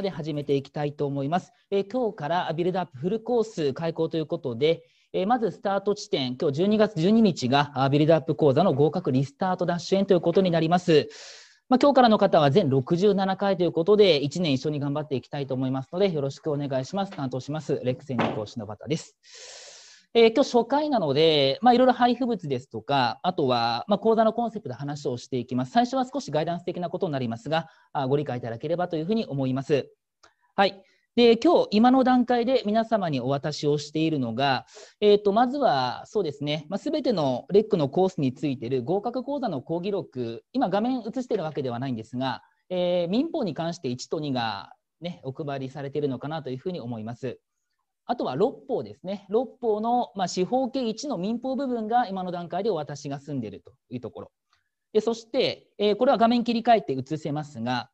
ので始めていきたいと思います。え今日からビルドアップフルコース開講ということで、えまずスタート地点、今日12月12日がビルドアップ講座の合格リスタートダッシュ園ということになります。まあ、今日からの方は全67回ということで、1年一緒に頑張っていきたいと思いますので、よろしくお願いします。担当します、レクセン講師のバタです。えー、今日初回なので、まあ、いろいろ配布物ですとか、あとは、まあ、講座のコンセプトで話をしていきます。最初は少しガイダンス的なことになりますが、あご理解いただければというふうに思います。はい。で、今日、今の段階で皆様にお渡しをしているのが、えっ、ー、と、まずは、そうですね、まあ、てのレックのコースについている合格講座の講義録、今画面映しているわけではないんですが、えー、民法に関して1と2がね、お配りされているのかなというふうに思います。あとは六法ですね。六法の、まあ、司法系1の民法部分が今の段階で私が住んでいるというところ。でそして、えー、これは画面切り替えて映せますが、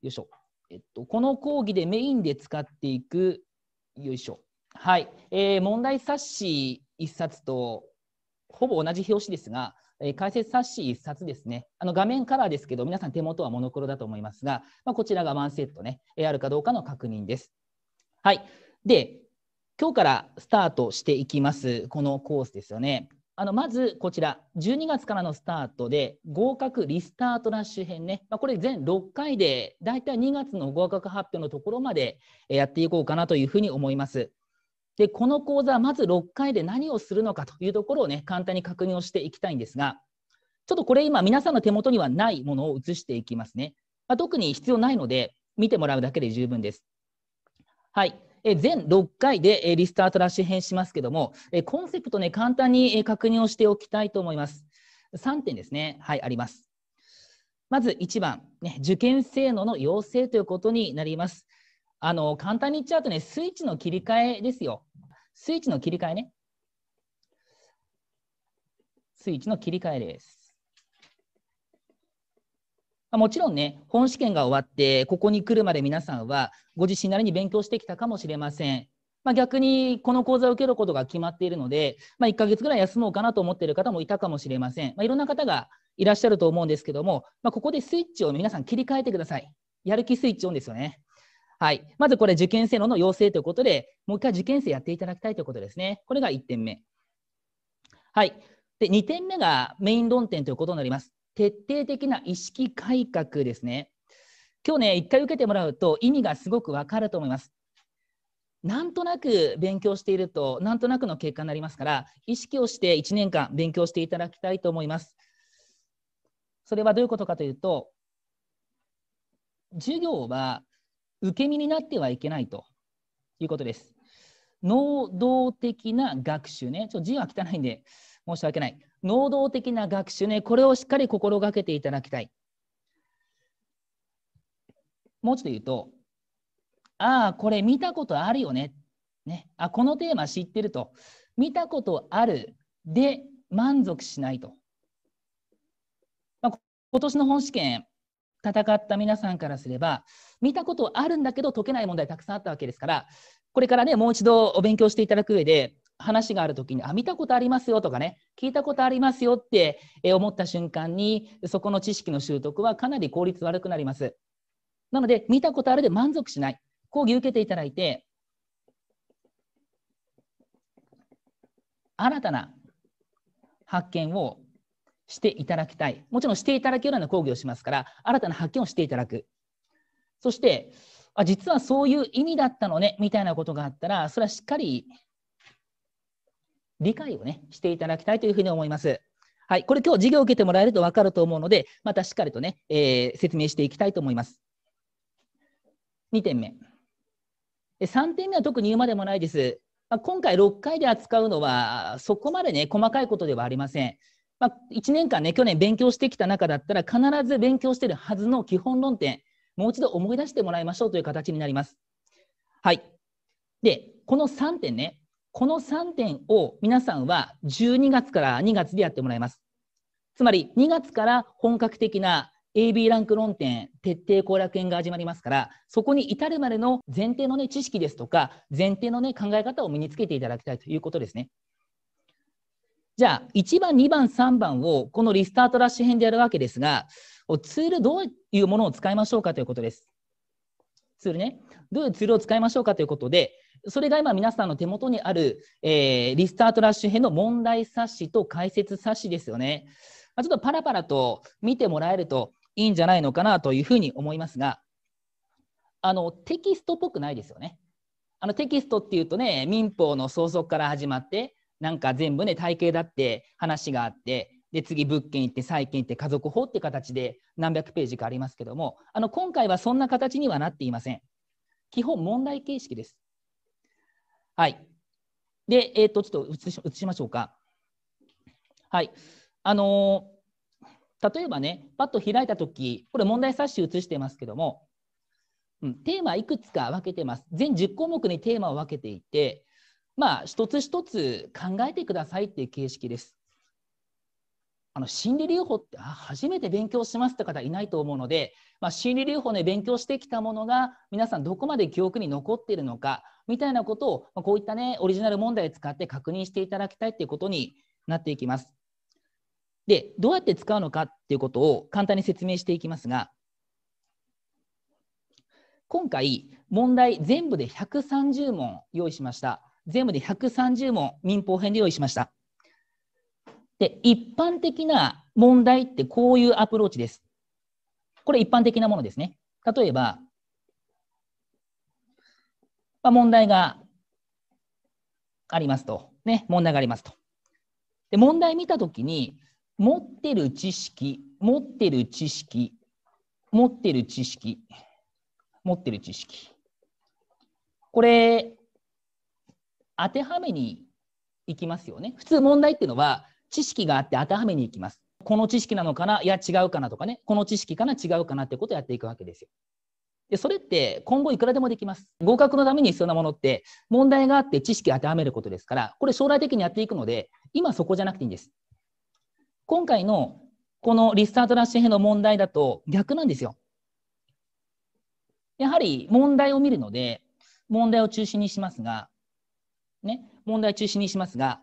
よいしょ。えっと、この講義でメインで使っていく、よいしょ。はい。えー、問題冊子1冊とほぼ同じ表紙ですが、えー、解説冊子1冊ですね。あの画面カラーですけど、皆さん手元はモノクロだと思いますが、まあ、こちらがワンセットね、えー、あるかどうかの確認です。はい。で、今日からスタートしていきます、このコースですよね。あのまずこちら、12月からのスタートで、合格リスタートラッシュ編ね、まあ、これ全6回で、だいたい2月の合格発表のところまでやっていこうかなというふうに思います。で、この講座、まず6回で何をするのかというところをね、簡単に確認をしていきたいんですが、ちょっとこれ今、皆さんの手元にはないものを移していきますね。まあ、特に必要ないので、見てもらうだけで十分です。はい。え全6回で、えリスタートラッシュ編しますけども、えコンセプトね、簡単に、え確認をしておきたいと思います。3点ですね、はい、あります。まず1番、ね、受験性能の要請ということになります。あの簡単に言っちゃうとね、スイッチの切り替えですよ。スイッチの切り替えね。スイッチの切り替えです。もちろんね、本試験が終わって、ここに来るまで皆さんは、ご自身なりに勉強してきたかもしれません。まあ、逆に、この講座を受けることが決まっているので、まあ、1ヶ月ぐらい休もうかなと思っている方もいたかもしれません。まあ、いろんな方がいらっしゃると思うんですけども、まここでスイッチを皆さん切り替えてください。やる気スイッチオンですよね。はい。まずこれ、受験生のの要請ということで、もう1回受験生やっていただきたいということですね。これが1点目。はい。で、2点目がメイン論点ということになります。徹底的な意識改革ですね。今日ね、一回受けてもらうと意味がすごくわかると思います。なんとなく勉強していると、なんとなくの結果になりますから、意識をして1年間勉強していただきたいと思います。それはどういうことかというと、授業は受け身になってはいけないということです。能動的な学習ね、ちょっと字は汚いんで、申し訳ない。能動的な学習ね、これをしっかり心がけていただきたい。もうちょっと言うと、ああ、これ見たことあるよね。ねあこのテーマ知ってると。見たことあるで満足しないと。まあ、今年の本試験、戦った皆さんからすれば、見たことあるんだけど解けない問題たくさんあったわけですから、これからね、もう一度お勉強していただく上で、話があるきに、あ、見たことありますよとかね、聞いたことありますよって思った瞬間に、そこの知識の習得はかなり効率悪くなります。なので、見たことあるで満足しない。講義受けていただいて、新たな発見をしていただきたい。もちろんしていただけるような講義をしますから、新たな発見をしていただく。そして、あ実はそういう意味だったのねみたいなことがあったら、それはしっかり理解をね、していただきたいというふうに思います。はい、これ今日授業を受けてもらえると分かると思うので、またしっかりとね、えー、説明していきたいと思います。2点目。3点目は特に言うまでもないです。まあ、今回6回で扱うのは、そこまでね、細かいことではありません。まあ、1年間ね、去年勉強してきた中だったら、必ず勉強してるはずの基本論点、もう一度思い出してもらいましょうという形になります。はい。で、この3点ね、この3点を皆さんは12月から2月でやってもらいます。つまり2月から本格的な AB ランク論点徹底攻略編が始まりますからそこに至るまでの前提の、ね、知識ですとか前提の、ね、考え方を身につけていただきたいということですね。じゃあ1番2番3番をこのリスタートラッシュ編でやるわけですがツールどういうものを使いましょうかということです。ツールねどういうツールを使いましょうかということでそれが今皆さんの手元にある、えー、リスタートラッシュ編の問題冊子と解説冊子ですよね。まあ、ちょっとパラパラと見てもらえるといいんじゃないのかなというふうに思いますが、あのテキストっぽくないですよね。あのテキストっていうとね、民法の創則から始まって、なんか全部ね、体系だって話があって、で次物件行って債権行って家族法って形で何百ページかありますけどもあの今回はそんな形にはなっていません基本問題形式ですはい。で、えっ、ー、と、ちょっと移し移しましょうか。はい。あのー、例えばね、パッと開いたとき、これ問題冊子移してますけども、うん、テーマいくつか分けてます。全10項目にテーマを分けていて、まあ、一つ一つ考えてくださいっていう形式です。あの心理療法ってあ初めて勉強しますって方いないと思うので、まあ、心理療法で、ね、勉強してきたものが皆さんどこまで記憶に残っているのかみたいなことを、こういったね、オリジナル問題を使って確認していただきたいということになっていきます。で、どうやって使うのかっていうことを簡単に説明していきますが、今回、問題全部で130問用意しました。全部で130問民法編で用意しました。で、一般的な問題ってこういうアプローチです。これ一般的なものですね。例えば、まあ、問題がありますと。ね、問題がありますと。で、問題見たときに、持ってる知識、持ってる知識、持ってる知識、持ってる知識。これ、当てはめにいきますよね。普通問題っていうのは、知識があって当てはめにいきます。この知識なのかないや違うかなとかねこの知識かな違うかなってことをやっていくわけですよ。で、それって今後いくらでもできます。合格のために必要なものって、問題があって知識を当てはめることですから、これ将来的にやっていくので、今そこじゃなくていいんです。今回のこのリスタートラッシュ編の問題だと逆なんですよ。やはり問題を見るので、問題を中心にしますが、ね、問題中心にしますが、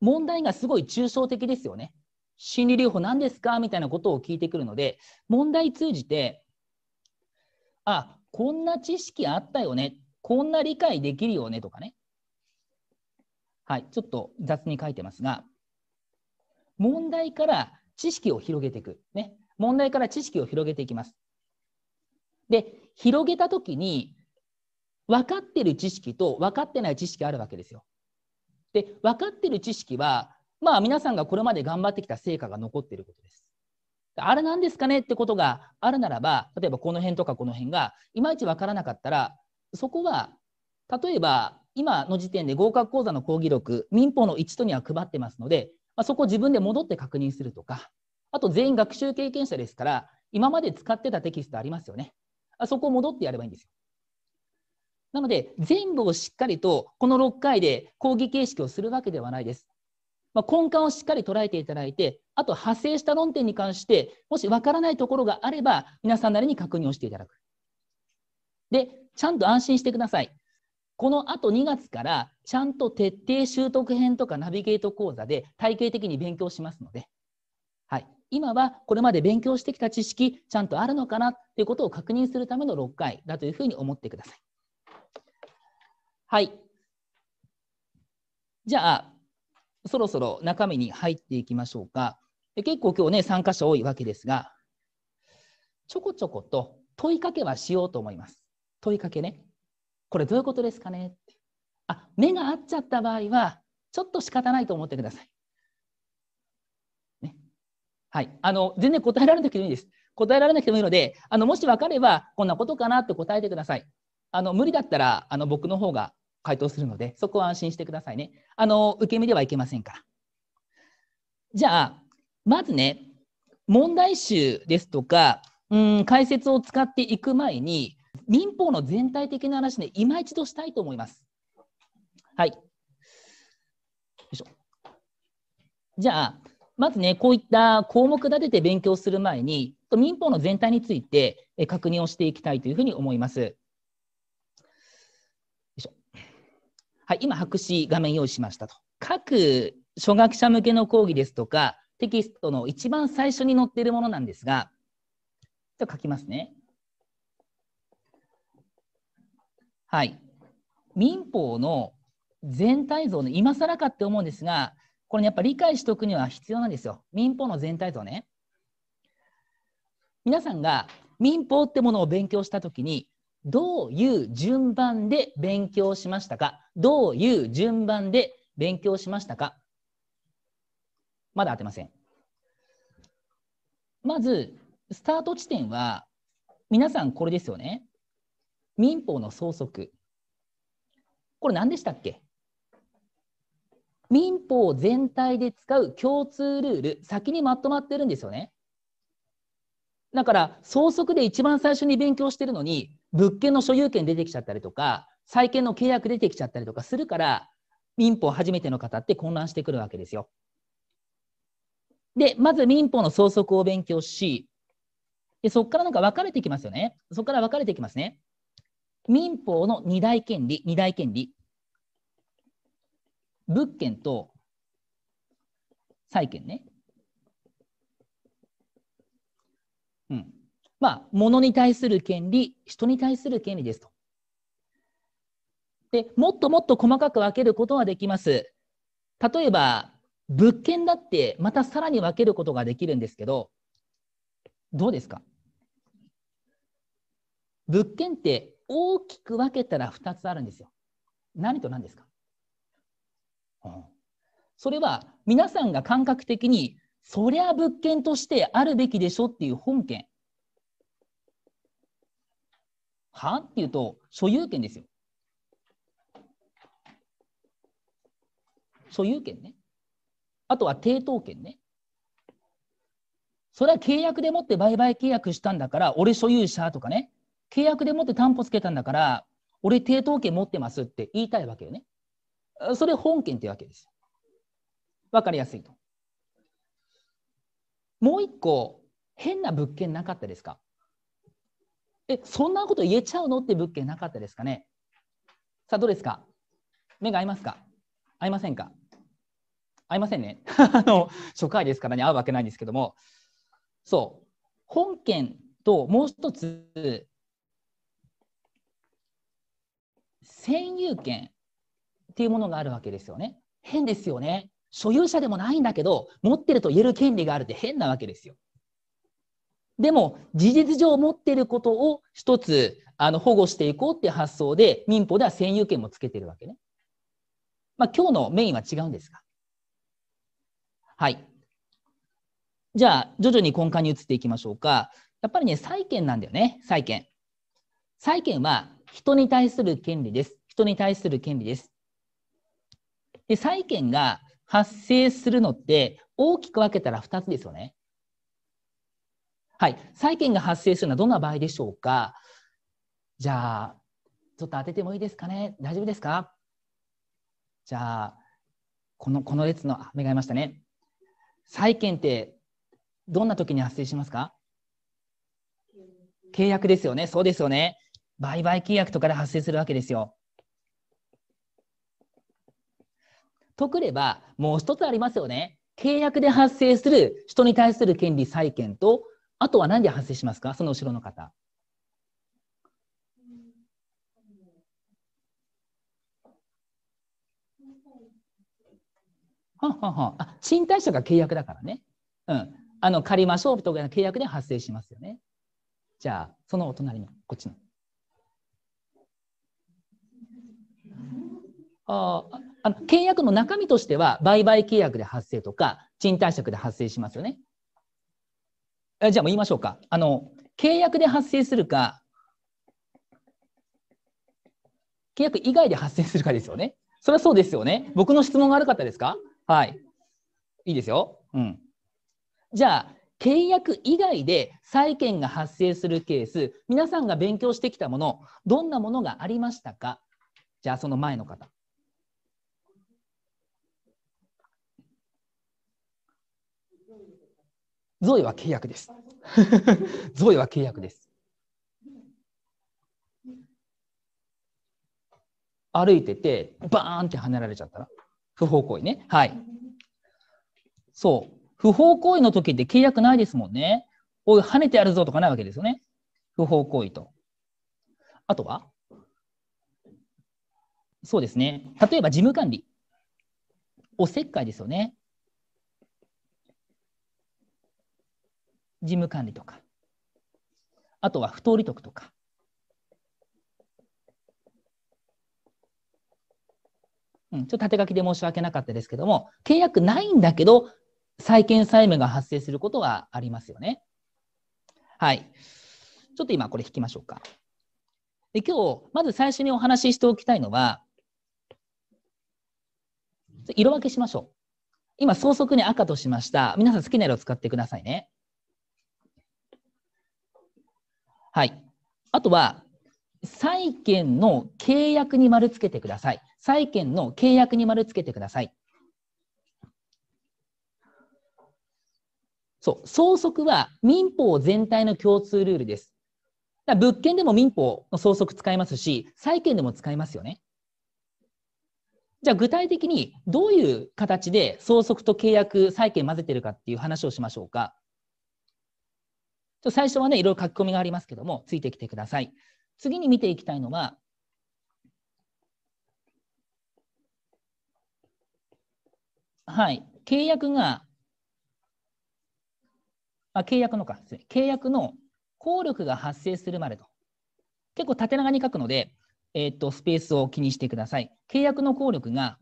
問題がすごい抽象的ですよね。心理療法何ですかみたいなことを聞いてくるので、問題通じてあこんな知識あったよねこんな理解できるよねとかねはいちょっと雑に書いてますが問題から知識を広げていくね問題から知識を広げていきますで広げた時に分かってる知識と分かってない知識あるわけですよで分かってる知識はまあ皆さんがこれまで頑張ってきた成果が残ってることですあれなんですかねってことがあるならば例えばこの辺とかこの辺がいまいち分からなかったらそこは例えば今の時点で合格講座の講義録民法の1とには配ってますので、まあ、そこ自分で戻って確認するとかあと全員学習経験者ですから今まで使ってたテキストありますよねあそこを戻ってやればいいんですよなので全部をしっかりとこの6回で講義形式をするわけではないですまあ、根幹をしっかり捉えていただいて、あと派生した論点に関して、もしわからないところがあれば、皆さんなりに確認をしていただく。で、ちゃんと安心してください。このあと2月から、ちゃんと徹底習得編とかナビゲート講座で体系的に勉強しますので、はい、今はこれまで勉強してきた知識、ちゃんとあるのかなということを確認するための6回だというふうに思ってください。はい。じゃあ、そろそろ中身に入っていきましょうか。で結構今日ね、参加者多いわけですが、ちょこちょこと問いかけはしようと思います。問いかけね。これどういうことですかねあ、目が合っちゃった場合は、ちょっと仕方ないと思ってください。ね。はい。あの、全然答えられなくてもいいです。答えられなくてもいいので、あの、もし分かれば、こんなことかなって答えてください。あの、無理だったら、あの、僕の方が回答するので、そこは安心してくださいね。あの、受け身ではいけませんから。じゃあ、まずね、問題集ですとか、うん、解説を使っていく前に、民法の全体的な話ね、今一度したいと思います。はい。よいしょ。じゃあ、まずね、こういった項目立てて勉強する前に、民法の全体について確認をしていきたいというふうに思います。はい、今、白紙画面用意しましたと。各初学者向けの講義ですとか、テキストの一番最初に載っているものなんですが、ちょっと書きますね。はい。民法の全体像の今更かって思うんですが、これ、ね、やっぱり理解しておくには必要なんですよ。民法の全体像ね。皆さんが民法ってものを勉強したときに、どういう順番で勉強しましたかどういう順番で勉強しましたかまだ当てません。まず、スタート地点は、皆さんこれですよね。民法の総則。これ何でしたっけ民法全体で使う共通ルール、先にまとまってるんですよね。だから、総則で一番最初に勉強してるのに、物件の所有権出てきちゃったりとか、債権の契約出てきちゃったりとかするから、民法初めての方って混乱してくるわけですよ。で、まず民法の相続を勉強し、でそこからなんか分かれてきますよね。そこから分かれてきますね。民法の二大権利、二大権利。物件と債権ね。うん。まあ、物に対する権利、人に対する権利ですと。で、もっともっと細かく分けることはできます。例えば、物件だってまたさらに分けることができるんですけど、どうですか物件って大きく分けたら2つあるんですよ。何と何ですか、うん、それは皆さんが感覚的にそりゃ物件としてあるべきでしょっていう本件はっていうと、所有権ですよ。所有権ね。あとは抵当権ね。それは契約でもって売買契約したんだから、俺所有者とかね、契約でもって担保つけたんだから、俺抵当権持ってますって言いたいわけよね。それ本権ってわけです。わかりやすいと。もう一個、変な物件なかったですかえ、そんなこと言えちゃうのって物件なかったですかねさあ、どうですか目が合いますか合いませんか合いませんね。あの、初回ですからね、合うわけないんですけども。そう。本件ともう一つ、占有権っていうものがあるわけですよね。変ですよね。所有者でもないんだけど、持ってると言える権利があるって変なわけですよ。でも、事実上持っていることを一つあの保護していこうっていう発想で、民法では占有権もつけてるわけね。まあ、今日のメインは違うんですが。はい。じゃあ、徐々に根幹に移っていきましょうか。やっぱりね、債権なんだよね、債権。債権は人に対する権利です。人に対する権利です。で債権が発生するのって大きく分けたら2つですよね。はい、債権が発生するのはどんな場合でしょうかじゃあ、ちょっと当ててもいいですかね大丈夫ですかじゃあ、この、この列の、あ目がいましたね。債権って、どんな時に発生しますか契約ですよね。そうですよね。売買契約とかで発生するわけですよ。とくれば、もう一つありますよね。契約で発生する人に対する権利債権とあとは何で発生しますかその後ろの方。はははあ、賃貸者が契約だからね。うん。あの、借りましょうとかの契約で発生しますよね。じゃあ、そのお隣の、こっちの。ああの契約の中身としては、売買契約で発生とか、賃貸借で発生しますよね。えじゃあもう言いましょうか。あの、契約で発生するか、契約以外で発生するかですよね。それはそうですよね。僕の質問が悪かったですかはい。いいですよ。うん。じゃあ、契約以外で債権が発生するケース、皆さんが勉強してきたもの、どんなものがありましたかじゃあ、その前の方。ゾイは契約です。ゾイは契約です。歩いてて、バーンって跳ねられちゃったら、不法行為ね。はい。そう。不法行為の時って契約ないですもんね。おい、跳ねてやるぞとかないわけですよね。不法行為と。あとはそうですね。例えば事務管理。おせっかいですよね。事務管理とか、あとは不当利得とか、うん、ちょっと縦書きで申し訳なかったですけども、契約ないんだけど、債権債務が発生することはありますよね。はい。ちょっと今これ引きましょうか。で今日、まず最初にお話ししておきたいのは、色分けしましょう。今、早速に赤としました。皆さん好きな色を使ってくださいね。はい。あとは、債券の契約に丸つけてください。債券の契約に丸つけてください。そう、相続は民法全体の共通ルールです。だ物件でも民法の相続使いますし、債券でも使いますよね。じゃあ具体的にどういう形で相続と契約、債権混ぜてるかっていう話をしましょうか。ちょ最初はね、いろいろ書き込みがありますけども、ついてきてください。次に見ていきたいのは、はい、契約が、あ契約のか、契約の効力が発生するまでと。結構縦長に書くので、えー、っと、スペースを気にしてください。契約の効力が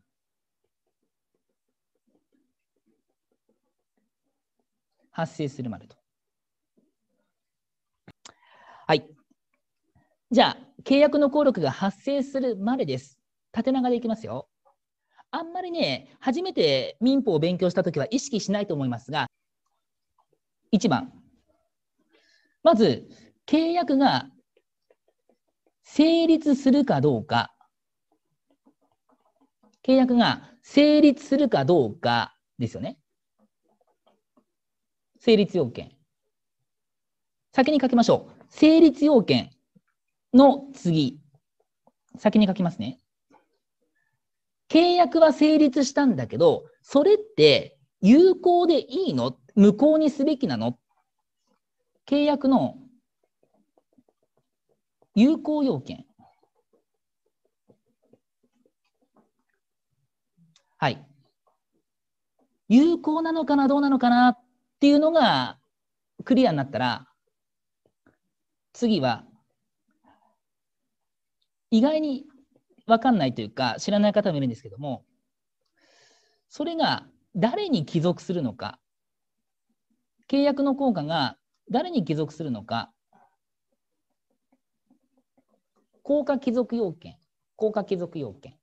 発生するまでと。はい。じゃあ、契約の効力が発生するまでです。縦長でいきますよ。あんまりね、初めて民法を勉強したときは意識しないと思いますが、1番。まず、契約が成立するかどうか。契約が成立するかどうかですよね。成立要件。先に書きましょう。成立要件の次、先に書きますね。契約は成立したんだけど、それって有効でいいの無効にすべきなの契約の有効要件。はい。有効なのかな、どうなのかなっていうのがクリアになったら、次は、意外に分かんないというか、知らない方もいるんですけども、それが誰に帰属するのか、契約の効果が誰に帰属するのか、効果帰属要件、効果帰属要件。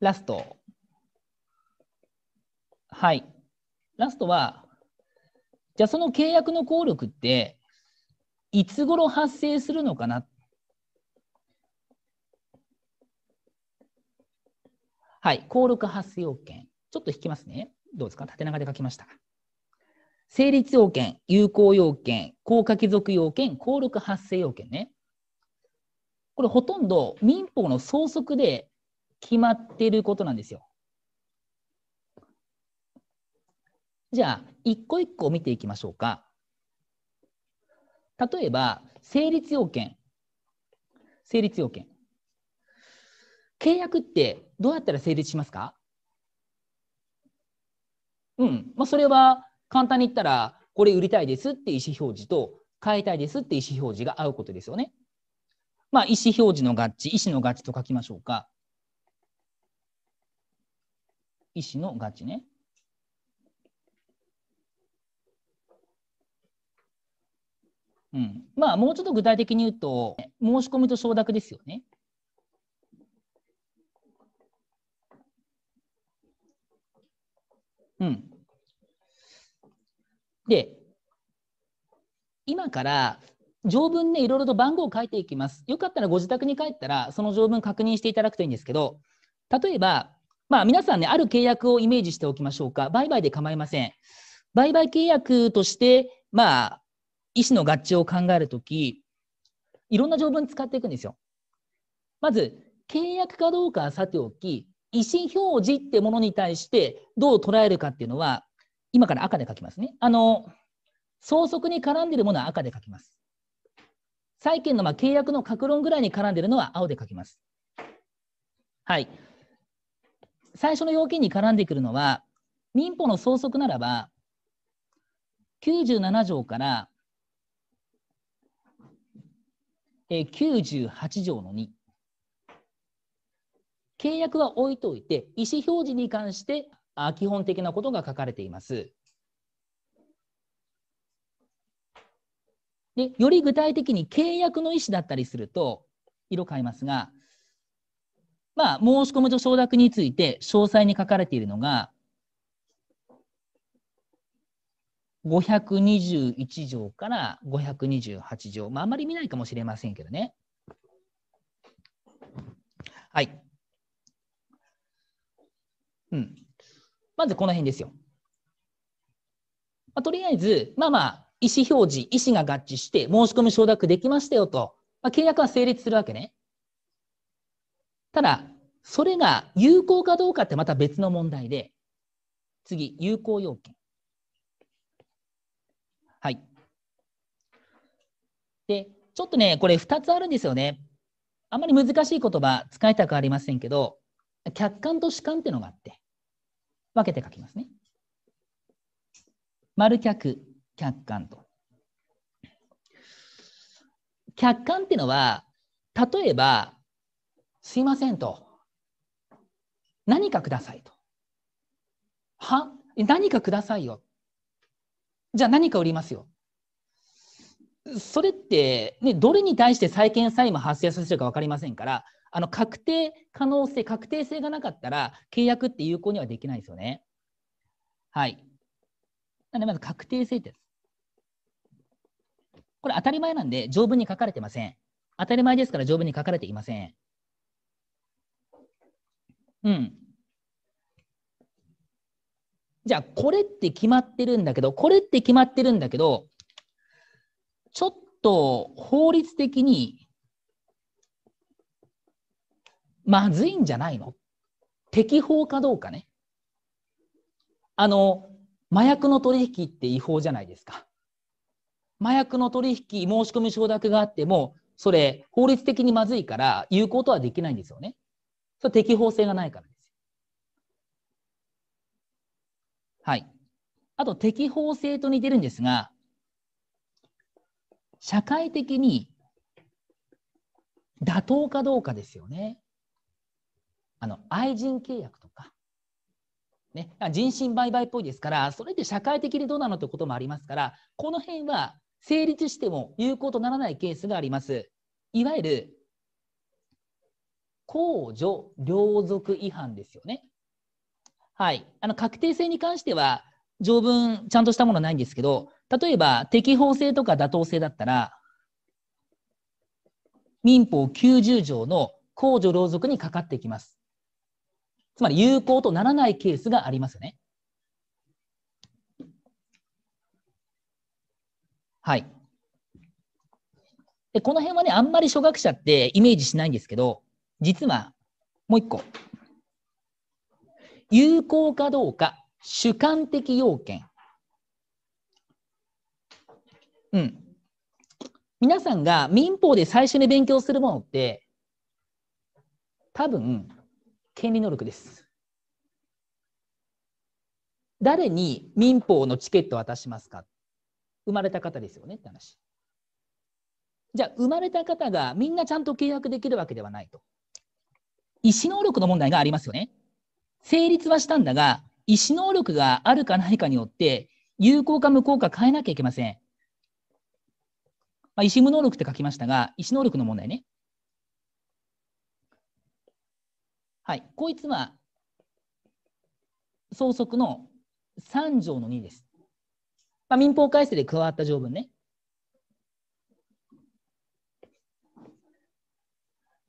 ラスト。はい。ラストは、じゃあその契約の効力って、いつ頃発生するのかな。はい、効力発生要件。ちょっと引きますね。どうですか縦長で書きました。成立要件、有効要件、効果帰属要件、効力発生要件ね。これほとんど民法の総則で決まっていることなんですよ。じゃあ、一個一個見ていきましょうか。例えば、成立要件。成立要件。契約ってどうやったら成立しますかうん。まあ、それは簡単に言ったら、これ売りたいですって意思表示と、買いたいですって意思表示が合うことですよね。まあ、意思表示の合致、意思の合致と書きましょうか。意思の合致ね。うん、まあ、もうちょっと具体的に言うと、申し込みと承諾ですよね。うん。で、今から条文ね、いろいろと番号を書いていきます。よかったらご自宅に帰ったら、その条文確認していただくといいんですけど、例えば、まあ、皆さんね、ある契約をイメージしておきましょうか。売買で構いません。売買契約として、まあ、意思の合致を考えるとき、いろんな条文使っていくんですよ。まず、契約かどうかはさておき、意思表示ってものに対してどう捉えるかっていうのは、今から赤で書きますね。あの、相続に絡んでいるものは赤で書きます。債権のまあ契約の格論ぐらいに絡んでるのは青で書きます。はい。最初の要件に絡んでくるのは、民法の相続ならば、97条からえー、98条の2。契約は置いといて、意思表示に関してあ基本的なことが書かれています。でより具体的に契約の意思だったりすると色変えますが、まあ、申込書承諾について詳細に書かれているのが521条から528条、まあ、あまり見ないかもしれませんけどね。はい。うん。まずこの辺ですよ。まあ、とりあえず、まあまあ、意思表示、意思が合致して、申し込み承諾できましたよと、まあ、契約は成立するわけね。ただ、それが有効かどうかってまた別の問題で、次、有効要件。はい。で、ちょっとね、これ2つあるんですよね。あんまり難しい言葉使いたくありませんけど、客観と主観っていうのがあって、分けて書きますね。丸客、客観と。客観っていうのは、例えば、すいませんと。何かくださいと。は何かくださいよ。じゃあ何か売りますよ。それって、ね、どれに対して債権債務発生させるか分かりませんから、あの確定可能性、確定性がなかったら、契約って有効にはできないですよね。はい。なので、まず確定性です。これ当たり前なんで、条文に書かれてません。当たり前ですから条文に書かれていません。うん。じゃあ、これって決まってるんだけど、これって決まってるんだけど、ちょっと法律的にまずいんじゃないの適法かどうかね。あの、麻薬の取引って違法じゃないですか。麻薬の取引、申し込み承諾があっても、それ法律的にまずいから有効とはできないんですよね。それ適法性がないから。はい。あと、適法性と似てるんですが、社会的に妥当かどうかですよね。あの、愛人契約とか、ね、人身売買っぽいですから、それって社会的にどうなのってこともありますから、この辺は成立しても有効とならないケースがあります。いわゆる、公序良俗違反ですよね。はい、あの確定性に関しては条文ちゃんとしたものないんですけど例えば適法性とか妥当性だったら民法90条の公序良俗にかかってきます。つまり有効とならないケースがありますよね。はい。でこの辺はね、あんまり初学者ってイメージしないんですけど、実はもう一個有効かどうか主観的要件。うん。皆さんが民法で最初に勉強するものって、多分、権利能力です。誰に民法のチケットを渡しますか生まれた方ですよねって話。じゃあ、生まれた方がみんなちゃんと契約できるわけではないと。意思能力の問題がありますよね。成立はしたんだが、意思能力があるかないかによって、有効か無効か変えなきゃいけません。まあ、意思無能力って書きましたが、意思能力の問題ね。はい、こいつは、総則の3条の2です。まあ、民法改正で加わった条文ね。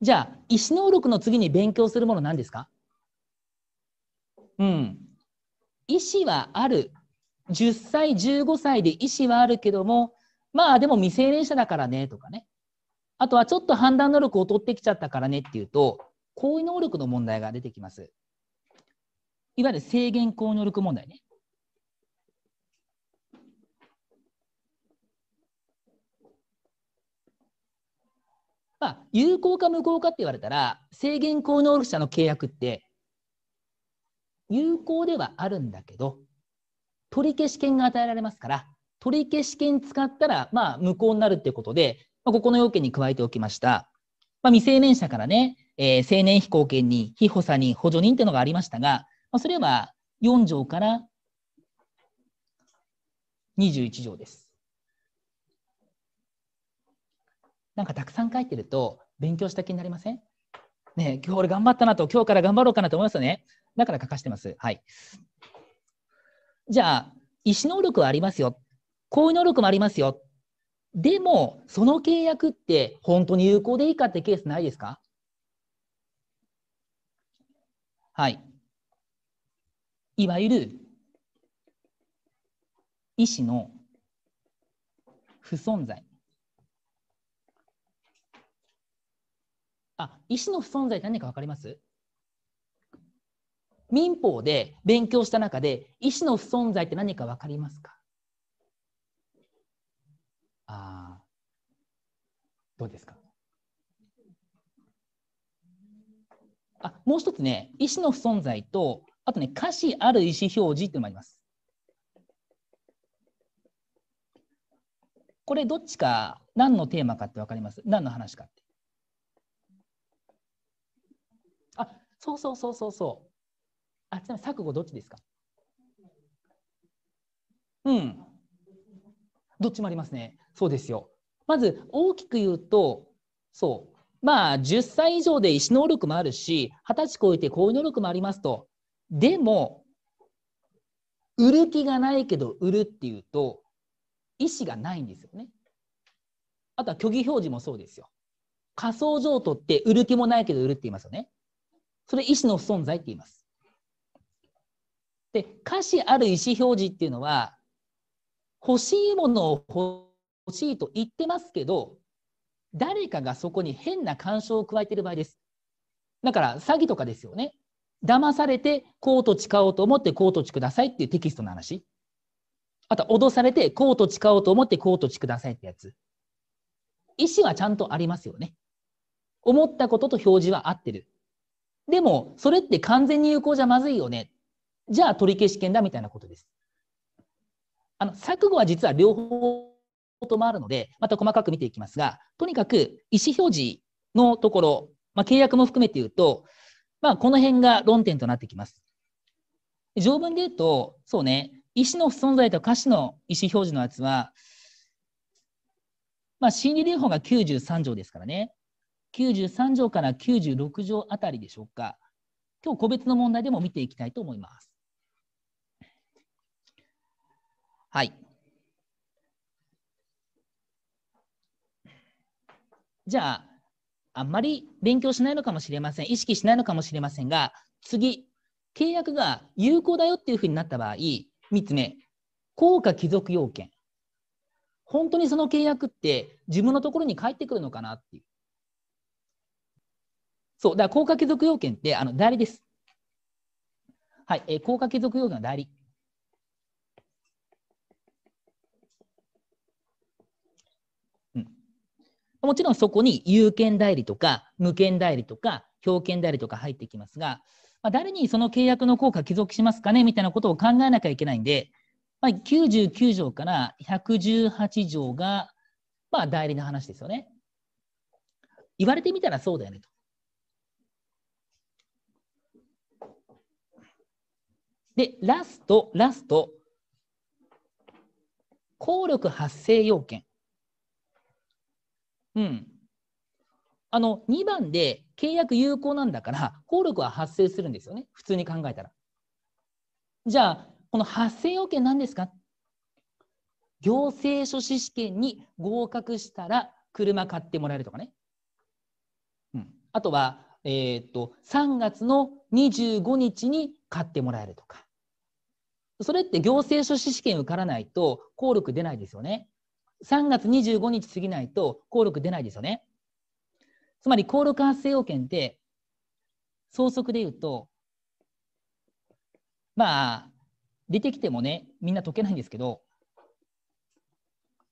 じゃあ、意思能力の次に勉強するもの何ですかうん、意思はある10歳15歳で意思はあるけどもまあでも未成年者だからねとかねあとはちょっと判断能力を取ってきちゃったからねっていうと行為能力の問題が出てきます。いわゆる制限行為能力問題ね。まあ、有効か無効かって言われたら制限行為能力者の契約って有効ではあるんだけど取り消し権が与えられますから取り消し権使ったら、まあ、無効になるっていうことで、まあ、ここの要件に加えておきました、まあ、未成年者からね、えー、成年非公権に非補佐人補助人っていうのがありましたが、まあ、それは4条から21条です。なんかたくさん書いてると勉強した気になりませんね今日俺頑張ったなと今日から頑張ろうかなと思いますよね。だから書かしてます。はい。じゃあ、意思能力はありますよ。行為能力もありますよ。でも、その契約って本当に有効でいいかってケースないですかはい。いわゆる、意思の不存在。あ、意思の不存在って何か分かります民法で勉強した中で医師の不存在って何か分かりますかああ、どうですかあもう一つね、医師の不存在と、あとね、価値ある意思表示っていうのもあります。これ、どっちか、何のテーマかって分かります何の話かって。あそうそうそうそうそう。あちなみに錯誤どっちですかうんどっちもありますねそうですよまず大きく言うとそうまあ10歳以上で意思能力もあるし20歳超えて行為能力もありますとでも売る気がないけど売るっていうと意思がないんですよねあとは虚偽表示もそうですよ仮想譲渡って売る気もないけど売るって言いますよねそれ意思の不存在って言いますで価値ある意思表示っていうのは欲しいものを欲しいと言ってますけど誰かがそこに変な干渉を加えている場合です。だから詐欺とかですよね。騙されてコート誓おうと思ってコート誓くださいっていうテキストの話。あと脅されてコート誓おうと思ってコート誓くださいってやつ。意思はちゃんとありますよね。思ったことと表示は合ってる。でも、それって完全に有効じゃまずいよね。じゃあ取消権だみたいなことです。あの錯誤は実は両方ともあるので、また細かく見ていきますが、とにかく意思表示のところ、まあ、契約も含めて言うと、まあ、この辺が論点となってきます。条文で言うと、そうね、意思の不存在と歌詞の意思表示のやつは、まあ、心理留保が93条ですからね、93条から96条あたりでしょうか。今日個別の問題でも見ていきたいと思います。はい。じゃあ、あんまり勉強しないのかもしれません。意識しないのかもしれませんが、次、契約が有効だよっていうふうになった場合、3つ目、効果帰属要件。本当にその契約って自分のところに返ってくるのかなっていう。そう、だから効果帰属要件ってあの代理です。はい、え効果帰属要件の代理。もちろんそこに有権代理とか無権代理とか表権代理とか入ってきますが、まあ、誰にその契約の効果帰属しますかねみたいなことを考えなきゃいけないんで、まあ、99条から118条が、まあ、代理の話ですよね。言われてみたらそうだよねと。で、ラスト、ラスト、効力発生要件。うん。あの、2番で契約有効なんだから、効力は発生するんですよね。普通に考えたら。じゃあ、この発生要件何ですか行政書士試験に合格したら車買ってもらえるとかね。うん、あとは、えっ、と、3月の25日に買ってもらえるとか。それって行政書士試験受からないと効力出ないですよね。3月25日過ぎないと効力出ないですよね。つまり、効力発生要件って、総則で言うと、まあ、出てきてもね、みんな解けないんですけど、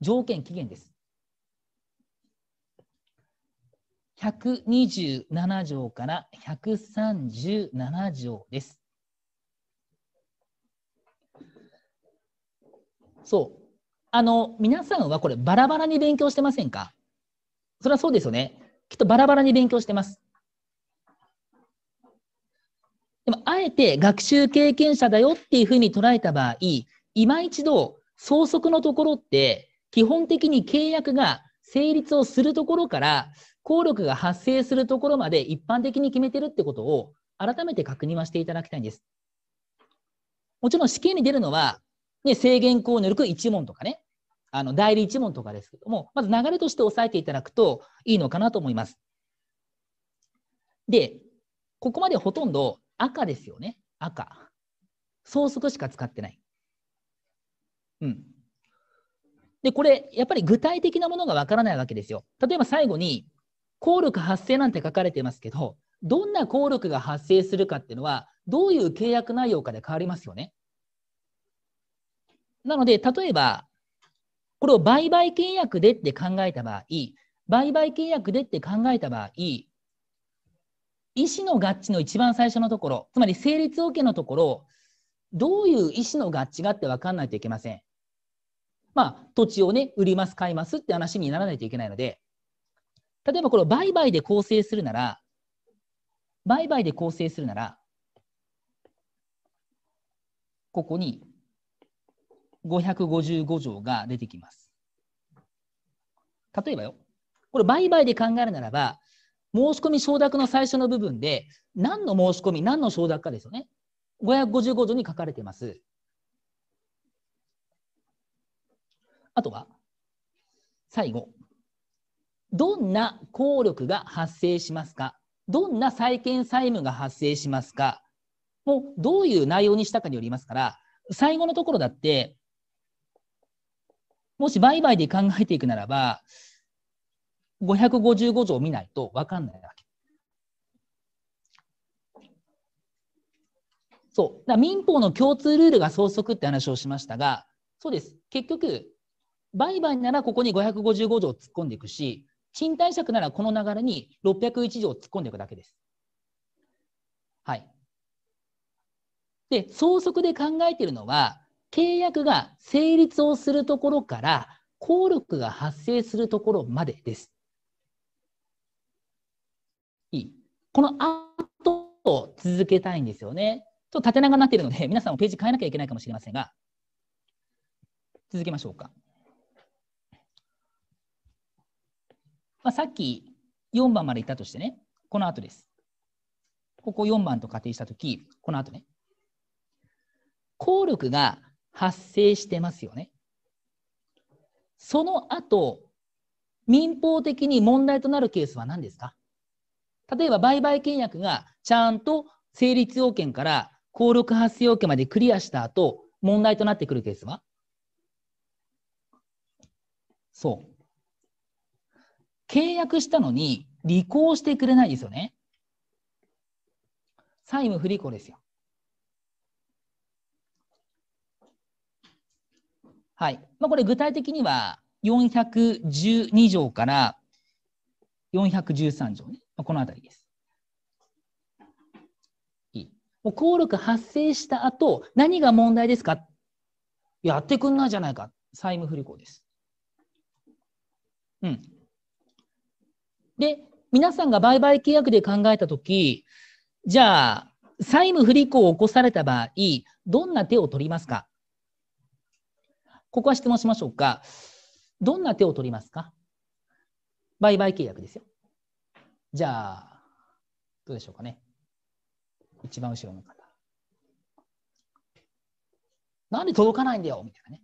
条件期限です。127条から137条です。そあの、皆さんはこれバラバラに勉強してませんかそれはそうですよね。きっとバラバラに勉強してます。でも、あえて学習経験者だよっていうふうに捉えた場合、今一度、相続のところって、基本的に契約が成立をするところから、効力が発生するところまで一般的に決めてるってことを改めて確認はしていただきたいんです。もちろん試験に出るのはで、制限効能力1問とかね、あの代理1問とかですけども、まず流れとして押さえていただくといいのかなと思います。で、ここまでほとんど赤ですよね、赤。創則しか使ってない。うん。で、これ、やっぱり具体的なものがわからないわけですよ。例えば最後に、効力発生なんて書かれてますけど、どんな効力が発生するかっていうのは、どういう契約内容かで変わりますよね。なので、例えば、これを売買契約でって考えた場合、売買契約でって考えた場合、意思の合致の一番最初のところ、つまり成立受けのところ、どういう意思の合致があって分かんないといけません。まあ、土地をね、売ります、買いますって話にならないといけないので、例えばこれを売買で構成するなら、売買で構成するなら、ここに555条が出てきます。例えばよ、これ売買で考えるならば、申し込み承諾の最初の部分で、何の申し込み、何の承諾かですよね。555条に書かれています。あとは、最後。どんな効力が発生しますかどんな債権債務が発生しますかもうどういう内容にしたかによりますから、最後のところだって、もし売買で考えていくならば、555条を見ないと分かんないわけ。そう。だ民法の共通ルールが相続って話をしましたが、そうです。結局、売買ならここに555条を突っ込んでいくし、賃貸借ならこの流れに601条を突っ込んでいくだけです。はい。で、総則で考えているのは、契約が成立をするところから効力が発生するところまでです。いい。この後を続けたいんですよね。ちょっと縦長になっているので、皆さんもページ変えなきゃいけないかもしれませんが、続けましょうか。まあ、さっき4番までいったとしてね、この後です。ここ4番と仮定したとき、この後ね。効力が発生してますよね。その後、民法的に問題となるケースは何ですか例えば売買契約がちゃんと成立要件から効力発生要件までクリアした後、問題となってくるケースはそう。契約したのに履行してくれないですよね。債務不履行ですよ。はい。まあ、これ具体的には412条から413条ね。まあ、この辺りです。いい。もう効力発生した後、何が問題ですかやってくんないじゃないか。債務不履行です。うん。で、皆さんが売買契約で考えたとき、じゃあ、債務不履行を起こされた場合、どんな手を取りますかここは質問しましょうか。どんな手を取りますか売買契約ですよ。じゃあ、どうでしょうかね。一番後ろの方。なんで届かないんだよみたいなね。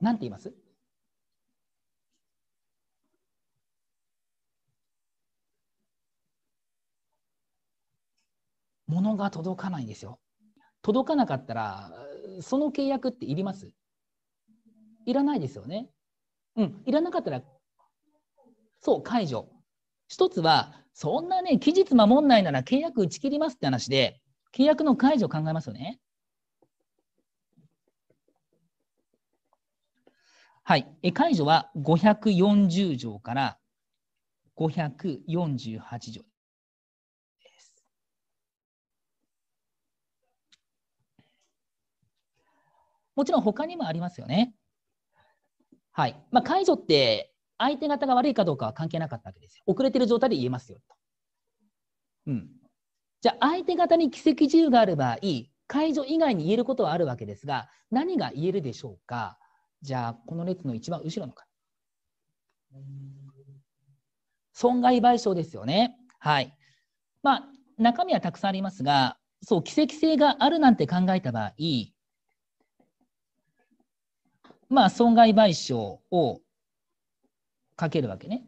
なんて言いますものが届かないんですよ。届かなかったら、その契約っていりますいらないですよね。うん、いらなかったら、そう、解除。一つは、そんなね、期日守んないなら契約打ち切りますって話で、契約の解除を考えますよね。はい、え解除は540条から548条です。もちろん他にもありますよね。はい。まあ、解除って、相手方が悪いかどうかは関係なかったわけですよ。遅れてる状態で言えますよ、と。うん。じゃあ、相手方に奇跡自由がある場合、解除以外に言えることはあるわけですが、何が言えるでしょうかじゃあ、この列の一番後ろのか。損害賠償ですよね。はい。まあ、中身はたくさんありますが、そう、奇跡性があるなんて考えた場合、まあ、損害賠償をかけるわけね。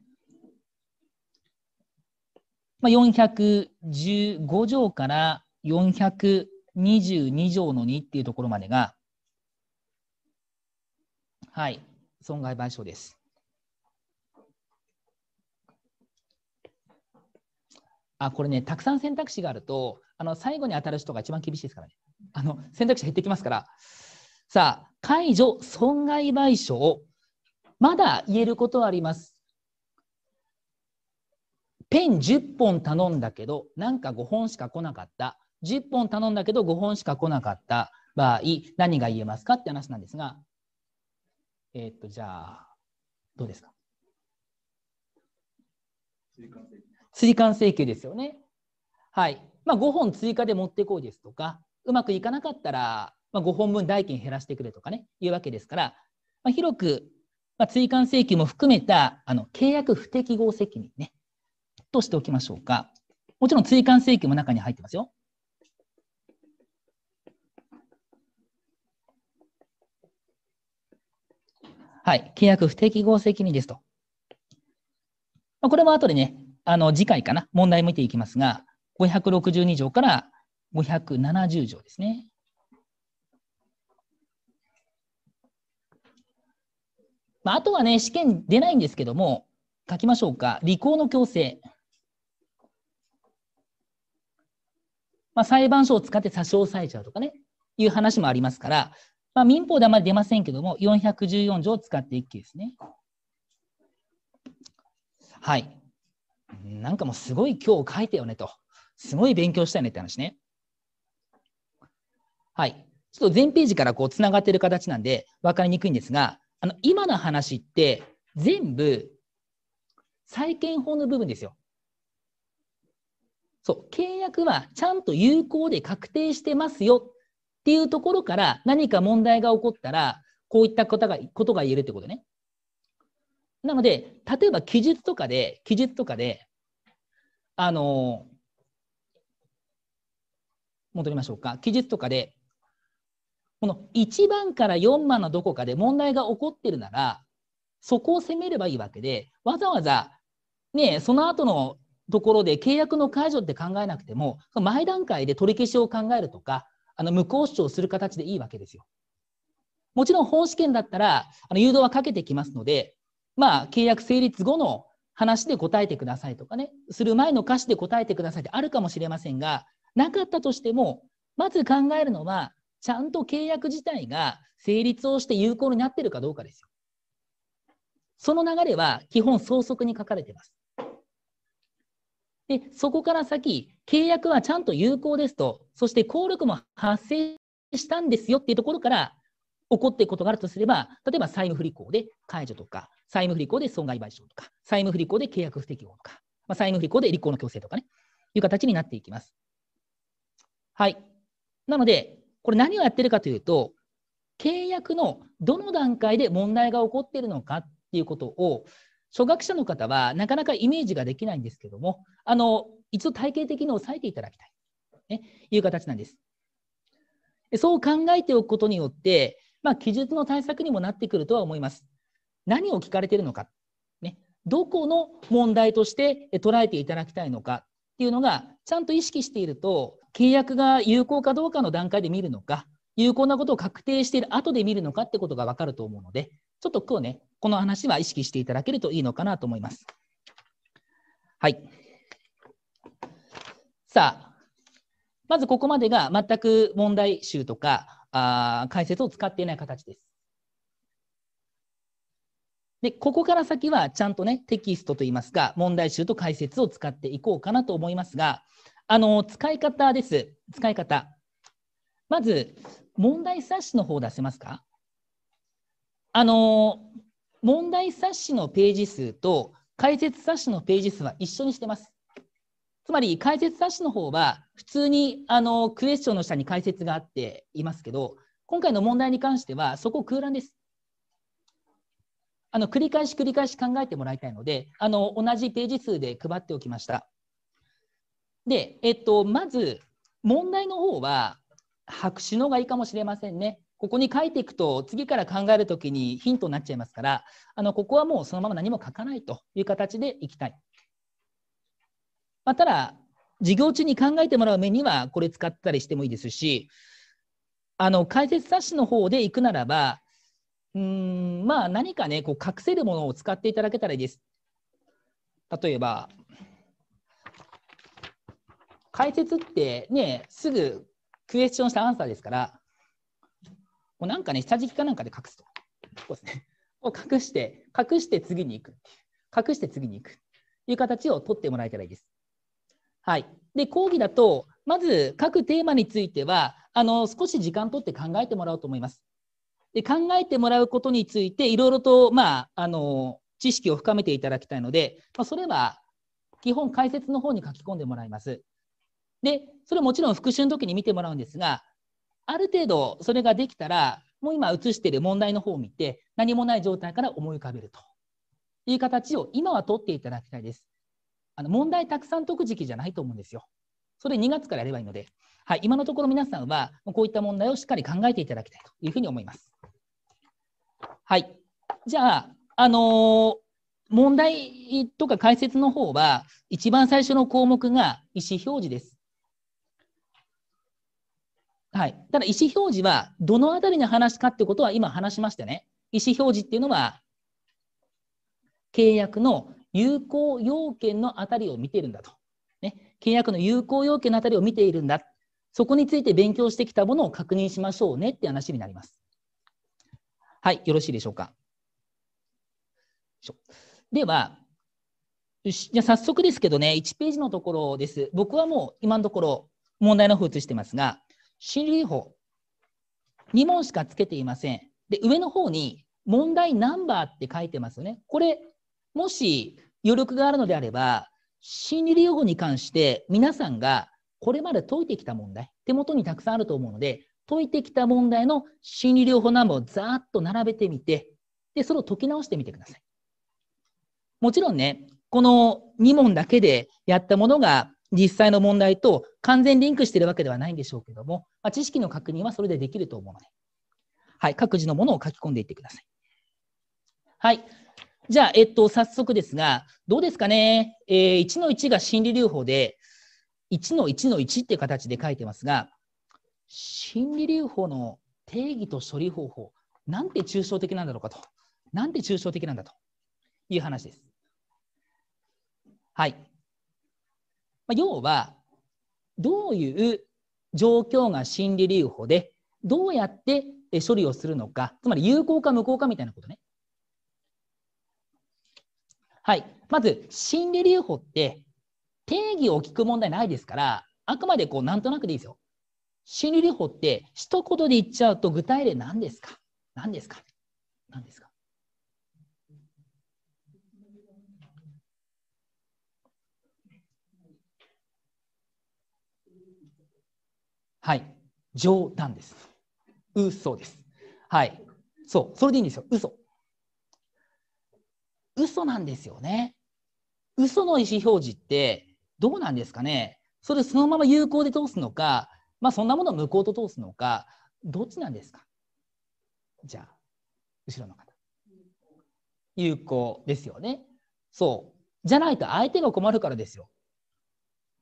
まあ、415条から422条の2っていうところまでが、はい、損害賠償です。あ、これね、たくさん選択肢があると、あの最後に当たる人が一番厳しいですからね。あの選択肢減ってきますから、さあ、解除損害賠償。まだ言えることはあります。ペン10本頼んだけど、なんか5本しか来なかった。10本頼んだけど5本しか来なかった場合、何が言えますかって話なんですが、えー、っと、じゃあ、どうですか追加請求ですよね。はい。まあ、5本追加で持ってこいですとか、うまくいかなかったら、まあ、5本分代金減らしてくれとかね、いうわけですから、まあ、広く、まあ、追加請求も含めたあの契約不適合責任ね、としておきましょうか。もちろん追加請求も中に入ってますよ。はい、契約不適合責任ですと。まあ、これも後でね、あの次回かな、問題見ていきますが、562条から570条ですね。まあ、あとはね、試験出ないんですけども、書きましょうか。履行の強制。まあ、裁判所を使って差し押さえちゃうとかね、いう話もありますから、まあ、民法であまり出ませんけども、414条を使っていくですね。はい。なんかもうすごい今日書いてよねと。すごい勉強したよねって話ね。はい。ちょっと全ページからこうつながってる形なんで分かりにくいんですが、あの今の話って全部債権法の部分ですよ。そう、契約はちゃんと有効で確定してますよっていうところから何か問題が起こったら、こういったことがことが言えるってことね。なので、例えば記述とかで、記述とかで、あの戻りましょうか。記述とかで、この1番から4番のどこかで問題が起こってるなら、そこを攻めればいいわけで、わざわざ、ね、その後のところで契約の解除って考えなくても、前段階で取り消しを考えるとか、あの無効主張する形でいいわけですよ。もちろん本試験だったら、あの誘導はかけてきますので、まあ、契約成立後の話で答えてくださいとかね、する前の歌詞で答えてくださいってあるかもしれませんが、なかったとしても、まず考えるのは、ちゃんと契約自体が成立をして有効になってるかどうかですよ。その流れは基本総則に書かれてます。で、そこから先、契約はちゃんと有効ですと、そして効力も発生したんですよっていうところから起こっていくことがあるとすれば、例えば債務不履行で解除とか、債務不履行で損害賠償とか、債務不履行で契約不適合とか、まあ、債務不履行で履行の強制とかね、いう形になっていきます。はい。なので、これ何をやってるかというと、契約のどの段階で問題が起こっているのかっていうことを、初学者の方はなかなかイメージができないんですけども、あの一度体系的に押さえていただきたい、ね、いう形なんです。そう考えておくことによって、まあ、記述の対策にもなってくるとは思います。何を聞かれているのか、ね、どこの問題として捉えていただきたいのかっていうのが、ちゃんと意識していると、契約が有効かどうかの段階で見るのか、有効なことを確定している後で見るのかってことが分かると思うので、ちょっと今日ね、この話は意識していただけるといいのかなと思います。はい。さあ、まずここまでが全く問題集とかあ解説を使っていない形です。で、ここから先はちゃんとね、テキストといいますか、問題集と解説を使っていこうかなと思いますが、あの、使い方です。使い方。まず、問題冊子の方出せますかあの、問題冊子のページ数と解説冊子のページ数は一緒にしてます。つまり、解説冊子の方は、普通にあのクエスチョンの下に解説があっていますけど、今回の問題に関しては、そこ空欄です。あの繰り返し繰り返し考えてもらいたいので、あの同じページ数で配っておきました。で、えっと、まず問題の方は白紙のがいいかもしれませんね。ここに書いていくと次から考える時にヒントになっちゃいますからあのここはもうそのまま何も書かないという形でいきたい。まあ、ただ授業中に考えてもらう目にはこれ使ったりしてもいいですしあの解説冊子の方でいくならばうんまあ何かねこう隠せるものを使っていただけたらいいです。例えば解説ってね、すぐクエスチョンしたアンサーですから、もうなんかね、下敷きかなんかで隠すと。こうですね。を隠して、隠して次に行く。隠して次に行く。という形を取ってもらえたらいいです。はい。で、講義だと、まず各テーマについては、あの、少し時間取って考えてもらおうと思います。で、考えてもらうことについて、いろいろと、まあ、あの、知識を深めていただきたいので、まあ、それは基本解説の方に書き込んでもらいます。で、それもちろん復習の時に見てもらうんですが、ある程度それができたら、もう今映している問題の方を見て、何もない状態から思い浮かべるという形を今は取っていただきたいです。あの問題たくさん解く時期じゃないと思うんですよ。それ2月からやればいいので、はい、今のところ皆さんはこういった問題をしっかり考えていただきたいというふうに思います。はい。じゃあ、あのー、問題とか解説の方は、一番最初の項目が意思表示です。はい。ただ、意思表示は、どのあたりの話かってことは今話しましたね。意思表示っていうのは、契約の有効要件のあたりを見てるんだと。ね。契約の有効要件のあたりを見ているんだ。そこについて勉強してきたものを確認しましょうねって話になります。はい。よろしいでしょうか。では、じゃ早速ですけどね、1ページのところです。僕はもう今のところ問題の方映してますが、心理法2問しかつけていません。で、上の方に問題ナンバーって書いてますよね。これ、もし余力があるのであれば、心理療法に関して皆さんがこれまで解いてきた問題、手元にたくさんあると思うので、解いてきた問題の心理療法ナンバーをざーっと並べてみて、で、それを解き直してみてください。もちろんね、この2問だけでやったものが実際の問題と完全リンクしているわけではないんでしょうけども、まあ、知識の確認はそれでできると思うので、はい、各自のものを書き込んでいってください。はい。じゃあ、えっと、早速ですが、どうですかね、えー、1の1が心理療法で、1の1の1っていう形で書いてますが、心理療法の定義と処理方法、なんて抽象的なんだろうかと、なんて抽象的なんだという話です。はい。まあ、要は、どういう状況が心理留保で、どうやって処理をするのか、つまり有効か無効かみたいなことね。はい。まず、心理留保って、定義を聞く問題ないですから、あくまでこう、なんとなくでいいですよ。心理留保って、一言で言っちゃうと具体例何ですか何ですか何ですかはい。冗談です。嘘です。はい。そう。それでいいんですよ。嘘。嘘なんですよね。嘘の意思表示ってどうなんですかね。それそのまま有効で通すのか、まあそんなものを無効と通すのか、どっちなんですかじゃあ、後ろの方。有効ですよね。そう。じゃないと相手が困るからですよ。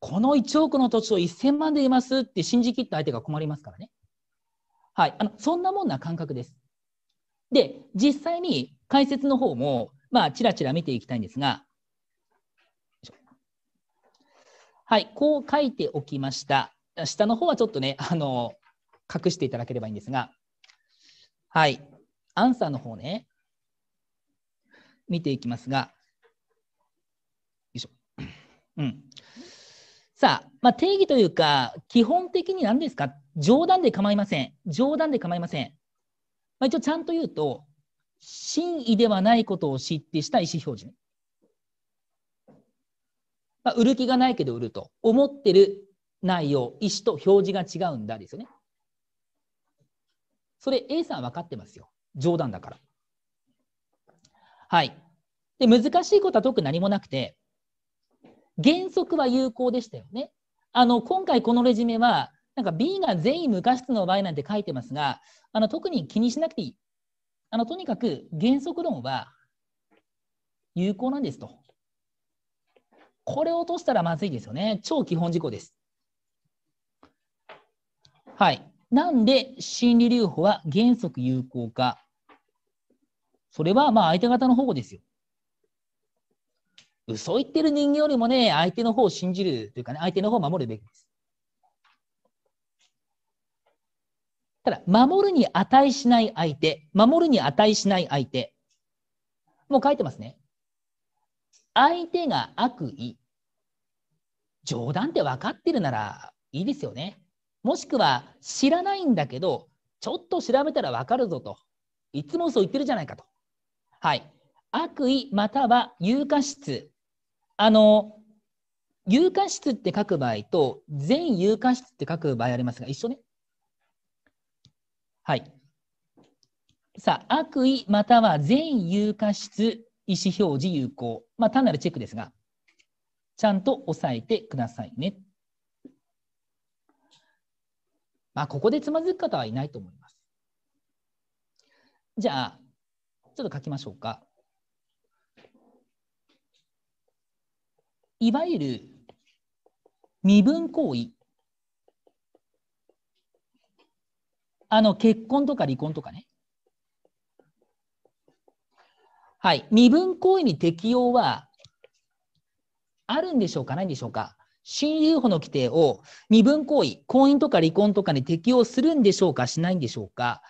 この1億の土地を1000万で売ますって信じきった相手が困りますからね。はい、あのそんなもんな感覚です。で、実際に解説の方も、まあ、ちらちら見ていきたいんですが、はい、こう書いておきました。下の方はちょっとね、あの、隠していただければいいんですが、はい、アンサーの方ね、見ていきますが、よいしょ。うん。さあ、まあ、定義というか、基本的に何ですか冗談で構いません。冗談で構いません。まあ、一応ちゃんと言うと、真意ではないことを知ってした意思表示。まあ、売る気がないけど売ると。思ってる内容、意思と表示が違うんだですよね。それ A さん分かってますよ。冗談だから。はい。で、難しいことは特に何もなくて、原則は有効でしたよね。あの今回このレジュメはなんか B が全員無過失の場合なんて書いてますがあの特に気にしなくていいあのとにかく原則論は有効なんですとこれを落としたらまずいですよね超基本事項ですはいなんで心理留保は原則有効かそれはまあ相手方の保護ですよ嘘言ってる人間よりもね、相手の方を信じるというかね、相手の方を守るべきです。ただ、守るに値しない相手、守るに値しない相手。もう書いてますね。相手が悪意。冗談って分かってるならいいですよね。もしくは知らないんだけど、ちょっと調べたら分かるぞと。いつもそう言ってるじゃないかと。はい。悪意または有価質あの、有価質って書く場合と、全有価質って書く場合ありますが、一緒ね。はい。さあ、悪意または全有価質意思表示有効。まあ、単なるチェックですが、ちゃんと押さえてくださいね。まあ、ここでつまずく方はいないと思います。じゃあ、ちょっと書きましょうか。いわゆる身分行為あの結婚とか離婚とかねはい身分行為に適用はあるんでしょうかないんでしょうか親友法の規定を身分行為、婚姻とか離婚とかに適用するんでしょうか、しないんでしょうか。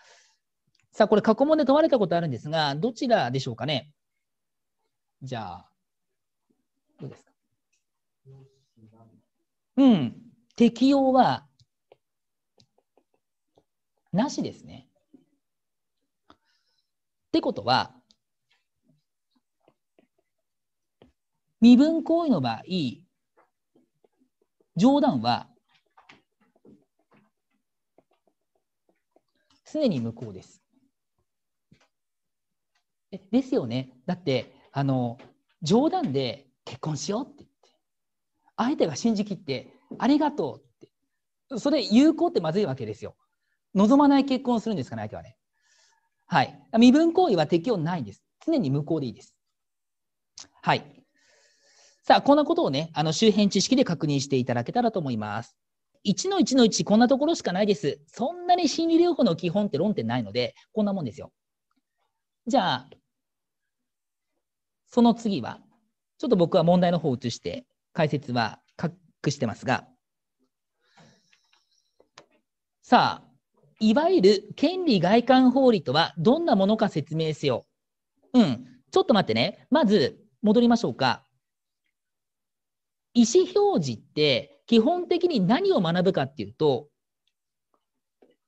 さあ、これ、過去問で問われたことあるんですが、どちらでしょうかね。じゃあ、どうですかうん、適用はなしですね。ってことは、身分行為の場合、冗談はすでに無効です。ですよね。だって、あの、冗談で結婚しようって相手が信じきってありがとうってそれ有効ってまずいわけですよ望まない結婚をするんですかね相手はねはい身分行為は適用ないんです常に無効でいいですはいさあこんなことをねあの周辺知識で確認していただけたらと思います1の1の1こんなところしかないですそんなに心理療法の基本って論点ないのでこんなもんですよじゃあその次はちょっと僕は問題の方を移して解説は隠してますが、さあ、いわゆる権利外観法理とはどんなものか説明せよ。うん、ちょっと待ってね。まず、戻りましょうか。意思表示って基本的に何を学ぶかっていうと、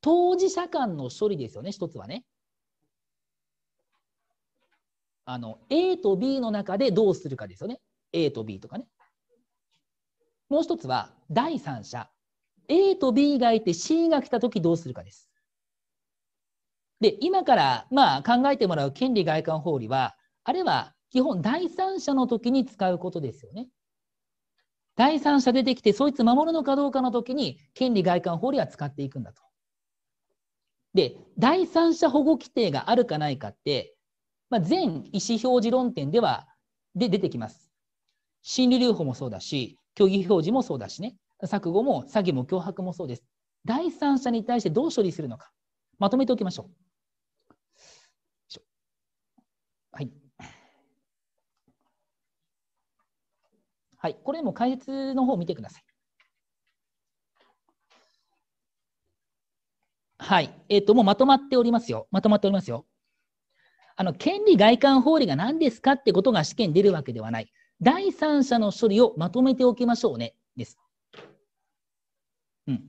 当事者間の処理ですよね、一つはね。あの A と B の中でどうするかですよね。A と B とかね。もう一つは第三者 A と B がいて C が来た時どうするかです。で今からまあ考えてもらう権利外観法理はあれは基本第三者の時に使うことですよね。第三者出てきてそいつ守るのかどうかの時に権利外観法理は使っていくんだと。で第三者保護規定があるかないかって、まあ、全意思表示論点ではで出てきます。心理留保もそうだし虚偽表示もそうだしね、錯誤も詐欺も脅迫もそうです。第三者に対してどう処理するのか、まとめておきましょう。はい。はい、これも解説の方を見てください。はい、えっ、ー、と、もうまとまっておりますよ。まとまっておりますよ。あの、権利外観法理が何ですかってことが試験に出るわけではない。第三者の処理をまとめておきましょうね、です。うん。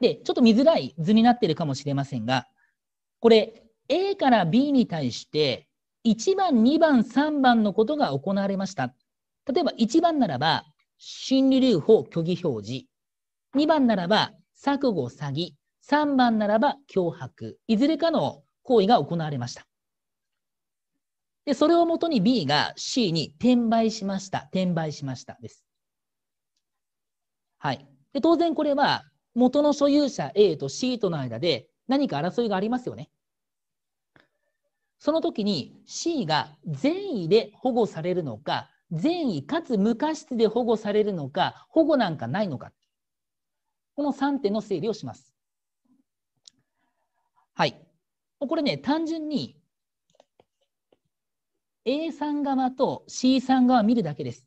で、ちょっと見づらい図になってるかもしれませんが、これ、A から B に対して、1番、2番、3番のことが行われました。例えば1番ならば、心理留保虚偽表示。2番ならば、錯誤詐欺。3番ならば、脅迫。いずれかの行為が行われました。で、それをもとに B が C に転売しました。転売しました。です。はい。で、当然これは元の所有者 A と C との間で何か争いがありますよね。その時に C が善意で保護されるのか、善意かつ無過失で保護されるのか、保護なんかないのか。この3点の整理をします。はい。これね、単純に A さん側と C さん側見るだけです。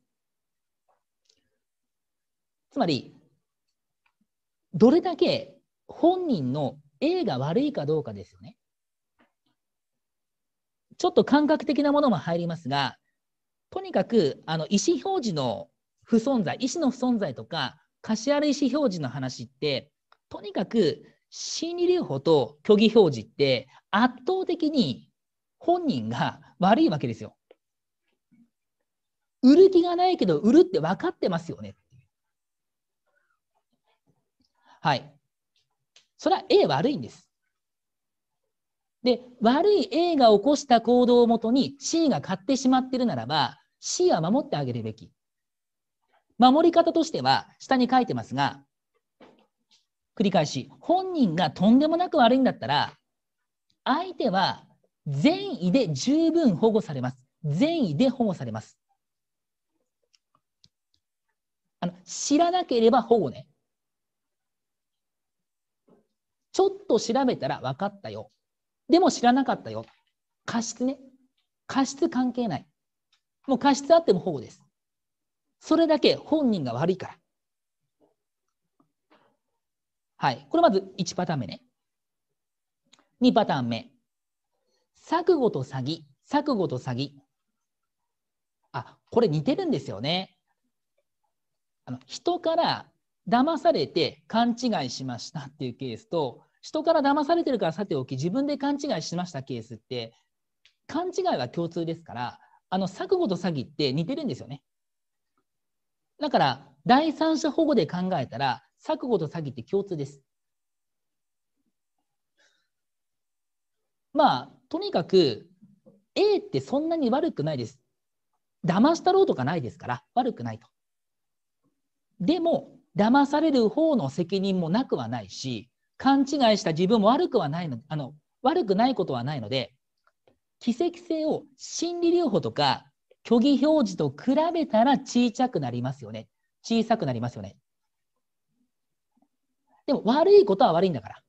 つまり、どれだけ本人の A が悪いかどうかですよね。ちょっと感覚的なものも入りますが、とにかくあの意思表示の不存在、意思の不存在とか、貸し歩ル意思表示の話って、とにかく心理療法と虚偽表示って圧倒的に本人が悪いわけですよ。売る気がないけど、売るって分かってますよね。はい。それは A 悪いんです。で、悪い A が起こした行動をもとに C が買ってしまってるならば、C は守ってあげるべき。守り方としては、下に書いてますが、繰り返し、本人がとんでもなく悪いんだったら、相手は善意で十分保護されます。善意で保護されます。あの知らなければ保護ね。ちょっと調べたら分かったよ。でも知らなかったよ。過失ね。過失関係ない。もう過失あっても保護です。それだけ本人が悪いから。はい。これまず1パターン目ね。2パターン目。錯誤と詐欺、錯誤と詐欺。あ、これ似てるんですよね。あの人から騙されて勘違いしましたっていうケースと、人から騙されてるからさておき、自分で勘違いしましたケースって、勘違いは共通ですから、あの錯誤と詐欺って似てるんですよね。だから、第三者保護で考えたら、錯誤と詐欺って共通です。まあ、とにかく A ってそんなに悪くないです。騙したろうとかないですから悪くないと。でも騙される方の責任もなくはないし勘違いした自分も悪くはないのあの悪くないことはないので奇跡性を心理療法とか虚偽表示と比べたら小さくなりますよね小さくなりますよねでも悪いことは悪いんだから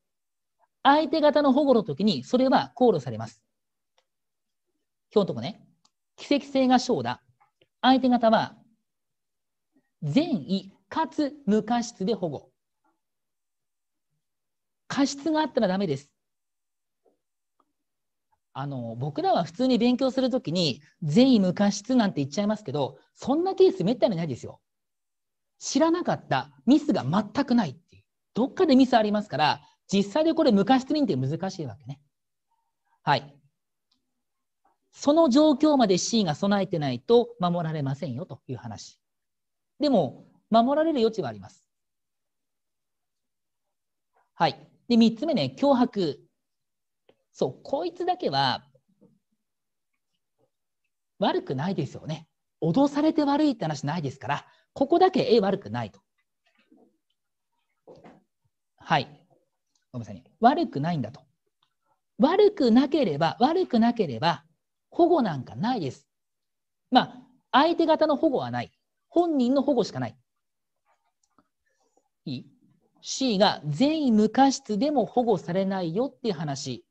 相手方の保護の時にそれは考慮されます。今日のとこね、奇跡性が小だ。相手方は善意かつ無過失で保護。過失があったらダメです。あの僕らは普通に勉強するときに善意無過失なんて言っちゃいますけどそんなケースめったにないですよ。知らなかったミスが全くないっていうどっかでミスありますから実際でこれ昔価質認定難しいわけね。はい。その状況まで C が備えてないと守られませんよという話。でも、守られる余地はあります。はい。で、3つ目ね、脅迫。そう、こいつだけは悪くないですよね。脅されて悪いって話ないですから、ここだけ A 悪くないと。はい。ごめんなさい悪くないんだと。悪くなければ、悪くなければ、保護なんかないです。まあ、相手方の保護はない。本人の保護しかない。いい ?C が善意無過失でも保護されないよっていう話。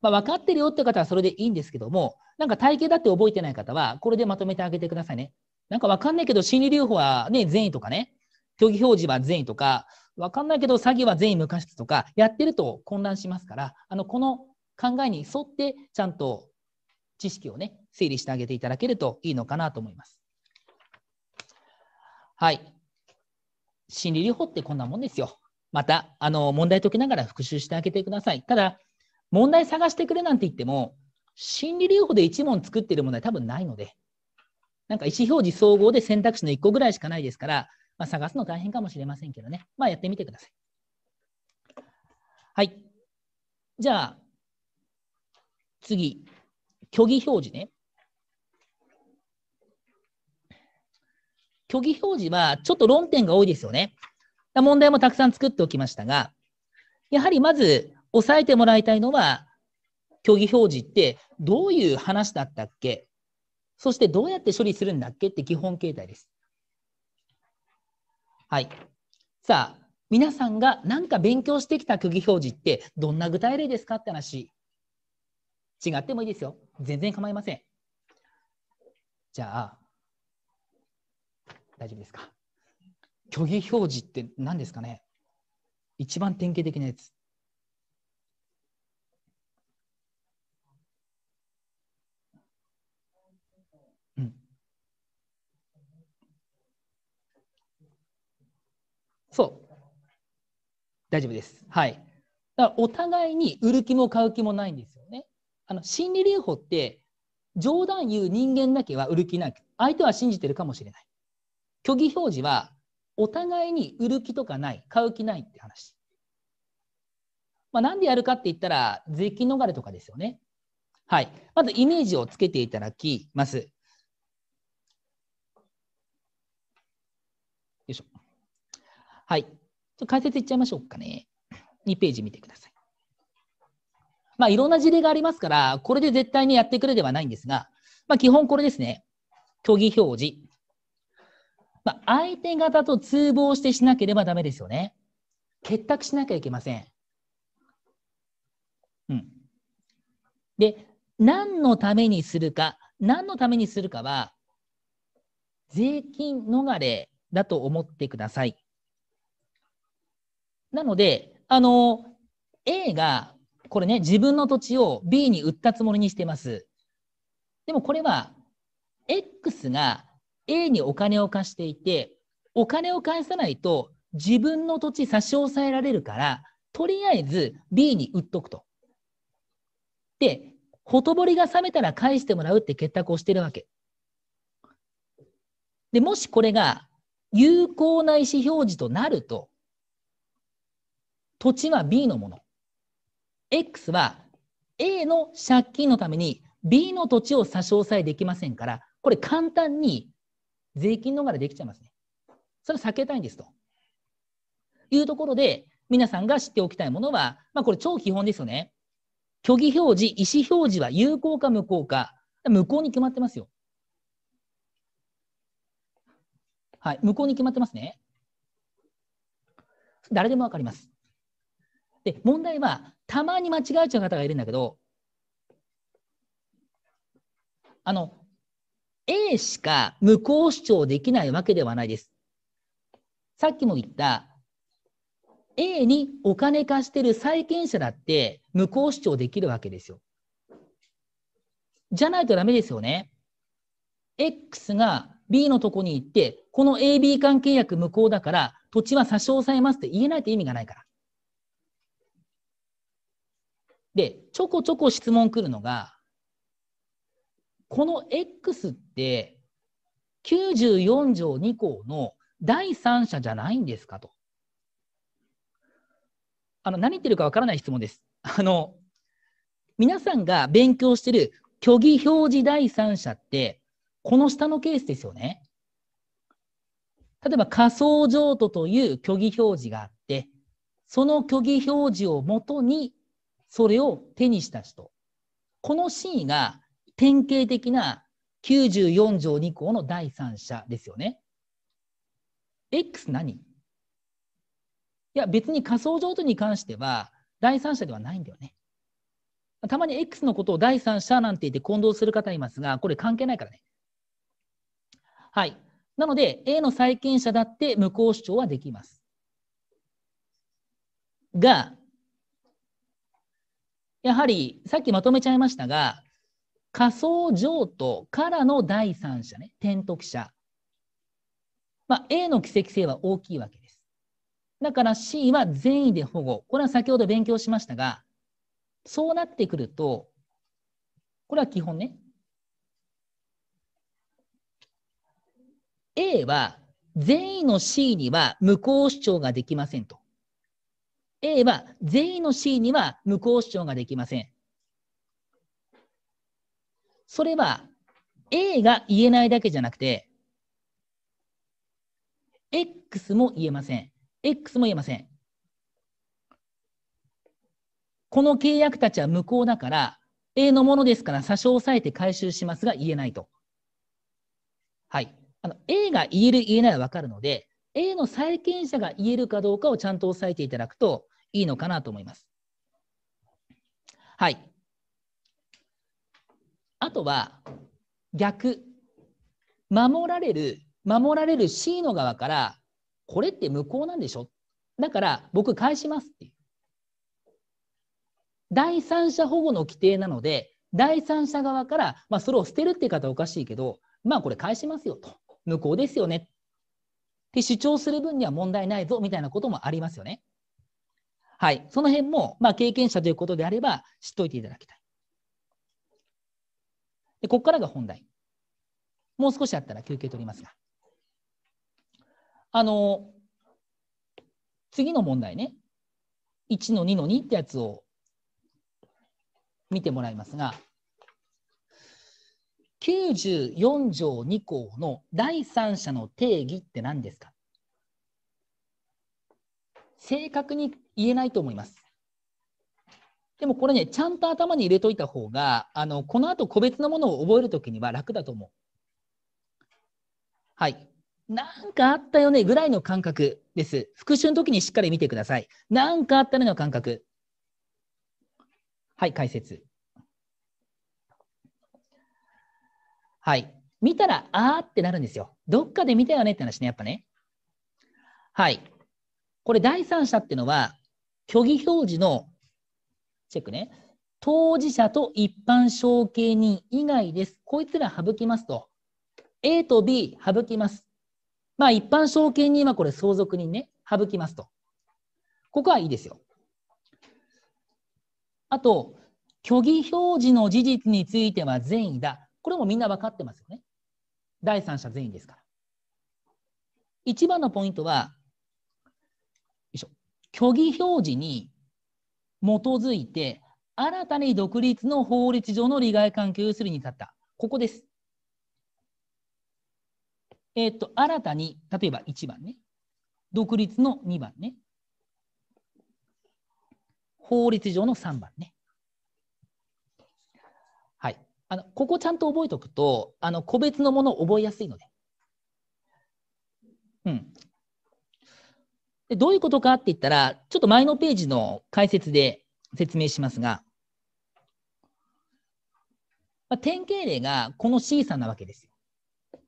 まあ、分かってるよって方はそれでいいんですけども、なんか体型だって覚えてない方は、これでまとめてあげてくださいね。なんか分かんないけど、心理療法はね、善意とかね、虚偽表示は善意とか、わかんないけど詐欺は善意無過失とかやってると混乱しますからあのこの考えに沿ってちゃんと知識をね整理してあげていただけるといいのかなと思います。はい。心理療法ってこんなもんですよ。また、あの、問題解きながら復習してあげてください。ただ、問題探してくれなんて言っても、心理療法で1問作ってる問題多分ないので、なんか意思表示総合で選択肢の1個ぐらいしかないですから、まあ、探すの大変かもしれませんけどね。まあ、やってみてください。はい。じゃあ、次。虚偽表示ね。虚偽表示はちょっと論点が多いですよね。問題もたくさん作っておきましたが、やはりまず押さえてもらいたいのは、虚偽表示ってどういう話だったっけそしてどうやって処理するんだっけって基本形態です。はい。さあ、皆さんが何か勉強してきた偽表示ってどんな具体例ですかって話。違ってもいいですよ。全然構いません。じゃあ、大丈夫ですか。虚偽表示って何ですかね一番典型的なやつ。そう。大丈夫です。はい。だからお互いに売る気も買う気もないんですよね。あの心理留保って冗談言う人間だけは売る気ない。相手は信じてるかもしれない。虚偽表示はお互いに売る気とかない、買う気ないって話。まあ、なんでやるかって言ったら、税金逃れとかですよね。はい。まずイメージをつけていただきます。はい。解説いっちゃいましょうかね。2ページ見てください。まあ、いろんな事例がありますから、これで絶対にやってくれではないんですが、まあ、基本これですね。虚偽表示。まあ、相手方と通報してしなければダメですよね。結託しなきゃいけません。うん。で、何のためにするか、何のためにするかは、税金逃れだと思ってください。なので、あの、A が、これね、自分の土地を B に売ったつもりにしてます。でもこれは、X が A にお金を貸していて、お金を返さないと自分の土地差し押さえられるから、とりあえず B に売っとくと。で、ほとぼりが冷めたら返してもらうって結託をしてるわけ。で、もしこれが有効な意思表示となると、土地は B のもの。X は A の借金のために B の土地を差し押さえできませんから、これ簡単に税金逃れできちゃいますね。それ避けたいんですと。いうところで、皆さんが知っておきたいものは、まあ、これ超基本ですよね。虚偽表示、意思表示は有効か無効か、無効に決まってますよ。はい、無効に決まってますね。誰でもわかります。で、問題は、たまに間違えちゃう方がいるんだけど、あの、A しか無効主張できないわけではないです。さっきも言った、A にお金貸してる債権者だって無効主張できるわけですよ。じゃないとダメですよね。X が B のとこに行って、この AB 間契約無効だから、土地は差し押さえますって言えないと意味がないから。で、ちょこちょこ質問来るのが、この X って94条2項の第三者じゃないんですかと。あの、何言ってるかわからない質問です。あの、皆さんが勉強してる虚偽表示第三者って、この下のケースですよね。例えば仮想譲渡という虚偽表示があって、その虚偽表示をもとにそれを手にした人。このシーンが典型的な94条2項の第三者ですよね。X 何いや別に仮想上渡に関しては第三者ではないんだよね。たまに X のことを第三者なんて言って混同する方いますが、これ関係ないからね。はい。なので、A の債権者だって無効主張はできます。が、やはりさっきまとめちゃいましたが、仮想譲渡からの第三者ね、転得者。まあ、A の奇跡性は大きいわけです。だから C は善意で保護。これは先ほど勉強しましたが、そうなってくると、これは基本ね。A は善意の C には無効主張ができませんと。A は全員の C には無効主張ができません。それは A が言えないだけじゃなくて、X も言えません。X も言えません。この契約たちは無効だから、A のものですから差し押さえて回収しますが言えないと。はい。あの A が言える言えないはわかるので、A の債権者が言えるかどうかをちゃんと押さえていただくと、いいのかなと思います。はい。あとは逆。守られる、守られる C の側から、これって無効なんでしょだから僕返しますっていう。第三者保護の規定なので、第三者側から、まあ、それを捨てるって方はおかしいけど、まあこれ返しますよと。無効ですよね。って主張する分には問題ないぞみたいなこともありますよね。はい、その辺も、まあ、経験者ということであれば知っておいていただきたい。でここからが本題。もう少しあったら休憩取りますが。あの、次の問題ね。1の2の2ってやつを見てもらいますが、94条2項の第三者の定義って何ですか正確に言えないと思います。でもこれね、ちゃんと頭に入れといた方が、あのこの後個別のものを覚えるときには楽だと思う。はい。なんかあったよねぐらいの感覚です。復習の時にしっかり見てください。なんかあったねの感覚。はい、解説。はい。見たら、あーってなるんですよ。どっかで見たよねって話ね、やっぱね。はい。これ第三者っていうのは、虚偽表示の、チェックね、当事者と一般承継人以外です。こいつら省きますと。A と B 省きます。まあ一般承継人はこれ相続人ね、省きますと。ここはいいですよ。あと、虚偽表示の事実については善意だ。これもみんな分かってますよね。第三者善意ですから。一番のポイントは、虚偽表示に基づいて、新たに独立の法律上の利害関係をするに至った。ここです。えっ、と、新たに、例えば1番ね。独立の2番ね。法律上の3番ね。はい。あの、ここちゃんと覚えておくと、あの、個別のものを覚えやすいので。うん。でどういうことかって言ったら、ちょっと前のページの解説で説明しますが、まあ、典型例がこの C さんなわけですよ。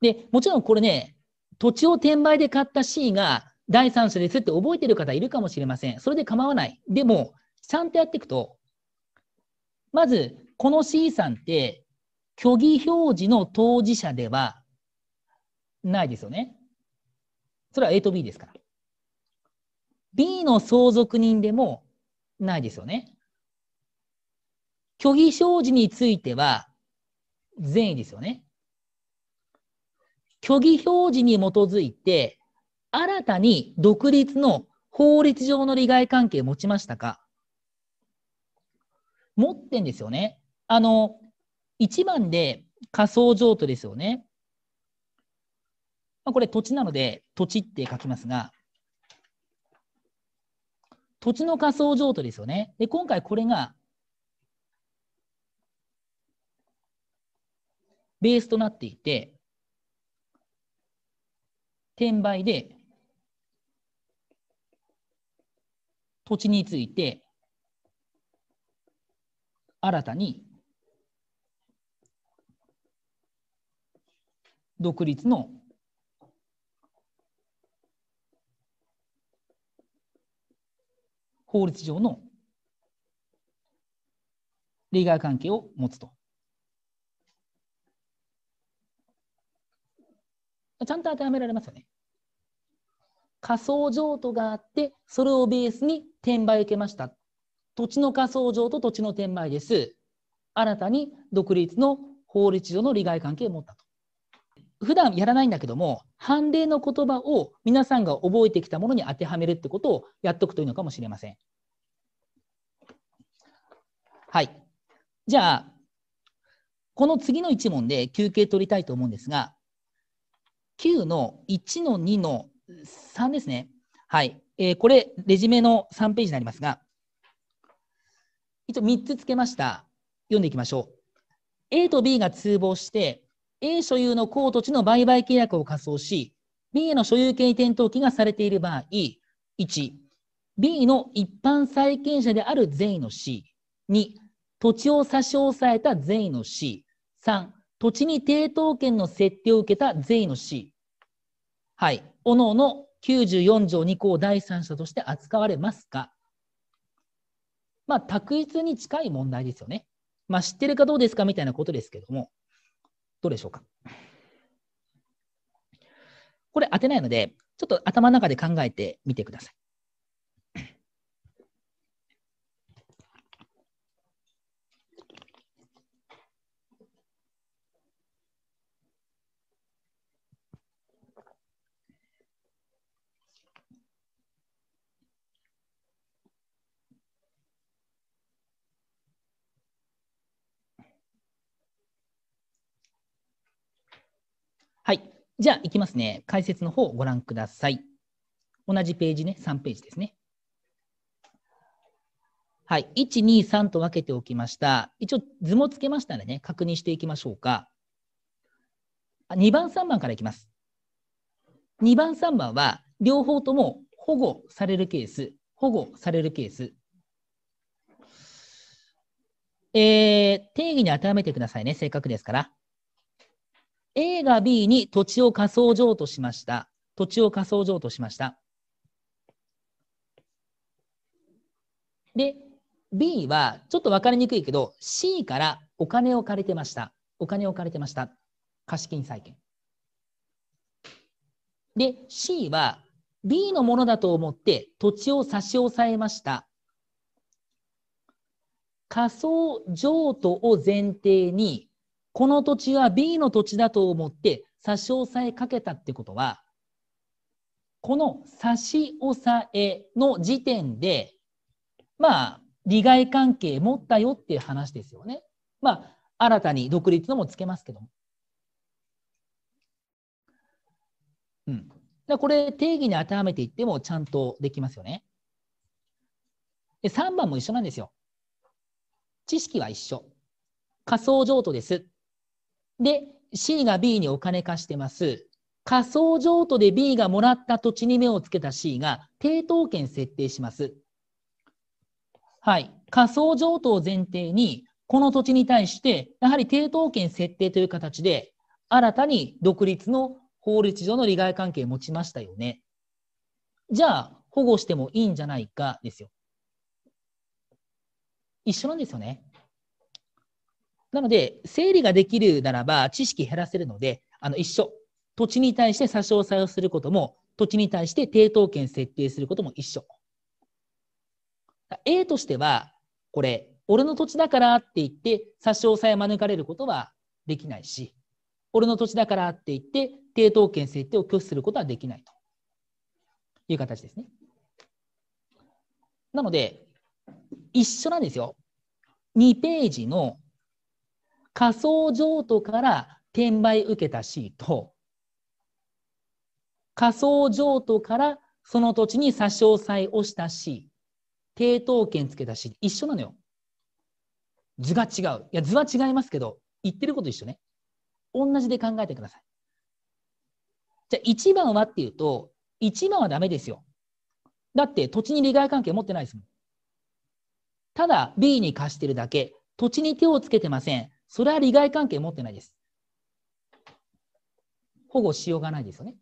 で、もちろんこれね、土地を転売で買った C が第三者ですって覚えてる方いるかもしれません。それで構わない。でも、ちゃんとやっていくと、まず、この C さんって、虚偽表示の当事者ではないですよね。それは A と B ですから。B の相続人でもないですよね。虚偽表示については善意ですよね。虚偽表示に基づいて、新たに独立の法律上の利害関係持ちましたか持ってんですよね。あの、一番で仮想譲渡ですよね。まあ、これ土地なので土地って書きますが、土地の仮想譲渡ですよね。で、今回これがベースとなっていて、転売で土地について新たに独立の法律上の利害関係を持つと。ちゃんと当てはめられますよね。仮想譲渡があって、それをベースに転売受けました。土地の仮想譲渡、土地の転売です。新たに独立の法律上の利害関係を持ったと。普段やらないんだけども判例の言葉を皆さんが覚えてきたものに当てはめるってことをやっとくといいのかもしれません。はい。じゃあ、この次の1問で休憩取りたいと思うんですが、9の1の2の3ですね。はい。えー、これ、レジュメの3ページになりますが、一応3つつけました。読んでいきましょう。A と B が通報して、A 所有の高土地の売買契約を仮想し、B への所有権転登記がされている場合、1、B の一般債権者である善意の C、2、土地を差し押さえた善意の C、3、土地に抵当権の設定を受けた善意の C、はい、おのおの94条2項第三者として扱われますが、まあ、択一に近い問題ですよね。まあ、知ってるかどうですかみたいなことですけども、どうでしょうか。これ当てないので、ちょっと頭の中で考えてみてください。じゃあ、いきますね。解説の方をご覧ください。同じページね、3ページですね。はい、1、2、3と分けておきました。一応図もつけましたのでね、確認していきましょうか。2番、3番からいきます。2番、3番は、両方とも保護されるケース、保護されるケース。えー、定義に当てはめてくださいね、正確ですから。A が B に土地を仮想譲渡しました。土地を仮想譲渡しました。で、B はちょっと分かりにくいけど C からお金を借りてました。お金を借りてました。貸金債権。で、C は B のものだと思って土地を差し押さえました。仮想譲渡を前提にこの土地は B の土地だと思って差し押さえかけたってことは、この差し押さえの時点で、まあ、利害関係持ったよっていう話ですよね。まあ、新たに独立のもつけますけども。うん。だこれ、定義に当てはめていってもちゃんとできますよね。で、3番も一緒なんですよ。知識は一緒。仮想譲渡です。で、C が B にお金貸してます。仮想譲渡で B がもらった土地に目をつけた C が抵当権設定します。はい。仮想譲渡を前提に、この土地に対して、やはり抵当権設定という形で、新たに独立の法律上の利害関係を持ちましたよね。じゃあ、保護してもいいんじゃないかですよ。一緒なんですよね。なので、整理ができるならば知識減らせるので、あの一緒。土地に対して差し押さえをすることも、土地に対して抵当権設定することも一緒。A としては、これ、俺の土地だからって言って差し押さえ免れることはできないし、俺の土地だからって言って抵当権設定を拒否することはできないという形ですね。なので、一緒なんですよ。2ページの仮想譲渡から転売受けた C と、仮想譲渡からその土地に差し押さえをした C、抵当権つけた C、一緒なのよ。図が違う。いや、図は違いますけど、言ってること一緒ね。同じで考えてください。じゃあ、1番はっていうと、1番はダメですよ。だって、土地に利害関係持ってないですもん。ただ、B に貸してるだけ、土地に手をつけてません。それは利害関係持ってないです。保護しようがないですよね。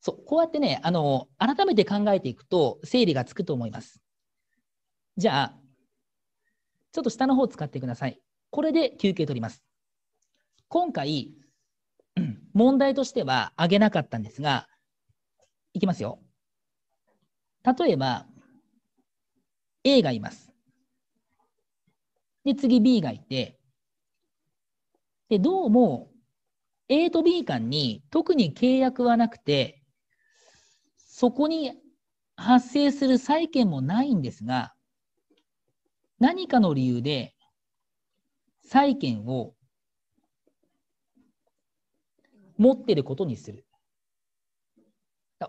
そう、こうやってね、あの、改めて考えていくと整理がつくと思います。じゃあ、ちょっと下の方使ってください。これで休憩取ります。今回、問題としては挙げなかったんですが、いきますよ。例えば、A がいます。で、次 B がいて、で、どうも A と B 間に特に契約はなくて、そこに発生する債権もないんですが、何かの理由で債権を持ってることにする。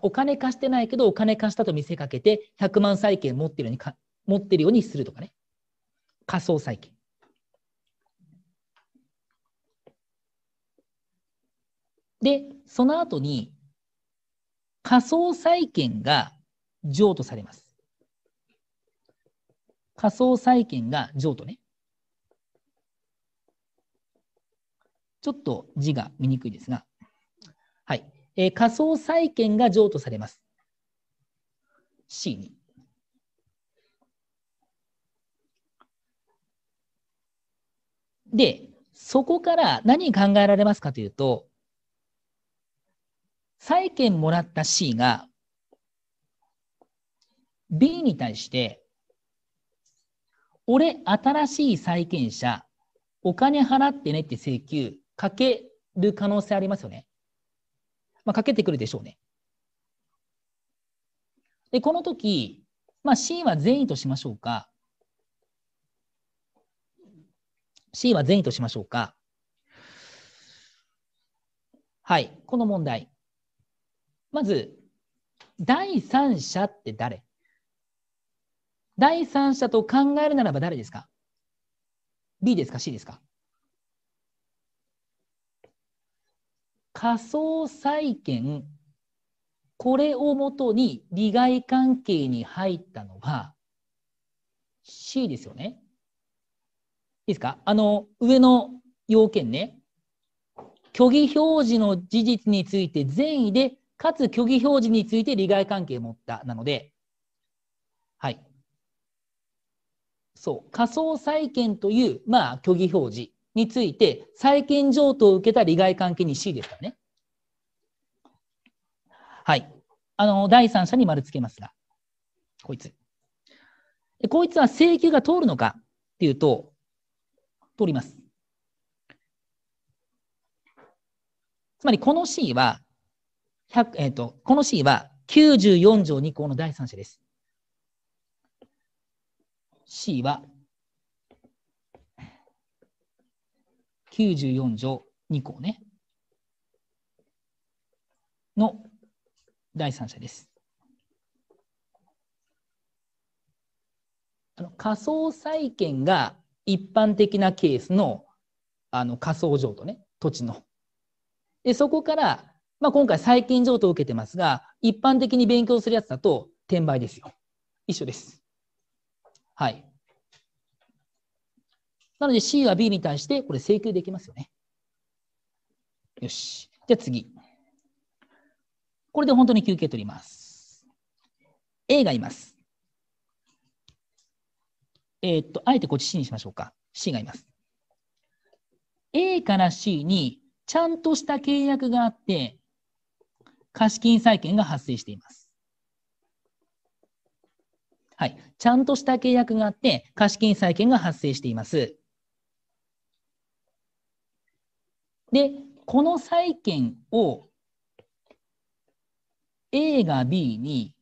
お金貸してないけど、お金貸したと見せかけて、100万債権持ってるようにか持ってるようにするとかね。仮想債権。で、その後に仮想債権が譲渡されます。仮想債権が譲渡ね。ちょっと字が見にくいですが、はい。えー、仮想債権が譲渡されます。C に。で、そこから何考えられますかというと、債権もらった C が B に対して、俺、新しい債権者、お金払ってねって請求かける可能性ありますよね。まあ、かけてくるでしょうね。で、この時、まあ、C は善意としましょうか。C は善意としましょうか。はい、この問題。まず、第三者って誰第三者と考えるならば誰ですか ?B ですか ?C ですか仮想債権、これをもとに利害関係に入ったのは C ですよね。いですかあの、上の要件ね。虚偽表示の事実について善意で、かつ虚偽表示について利害関係を持った。なので、はい。そう。仮想債権という、まあ、虚偽表示について、債権譲渡を受けた利害関係に C ですからね。はい。あの、第三者に丸つけますが、こいつ。こいつは請求が通るのかっていうと、ります。つまりこの C は、1えっ、と、この C は94条2項の第3者です。C は94条2項ね。の第三者です。あの仮想債権が一般的なケースのあの仮想譲渡ね土地の。でそこから、まあ、今回債権譲渡を受けてますが一般的に勉強するやつだと転売ですよ。一緒です。はい。なので C は B に対してこれ請求できますよね。よし。じゃあ次。これで本当に休憩取ります。A がいます。えー、っと、あえてこっち C にしましょうか。C がいます。A から C にちゃんとした契約があって、貸金債権が発生しています。はい。ちゃんとした契約があって、貸金債権が発生しています。で、この債権を A が B に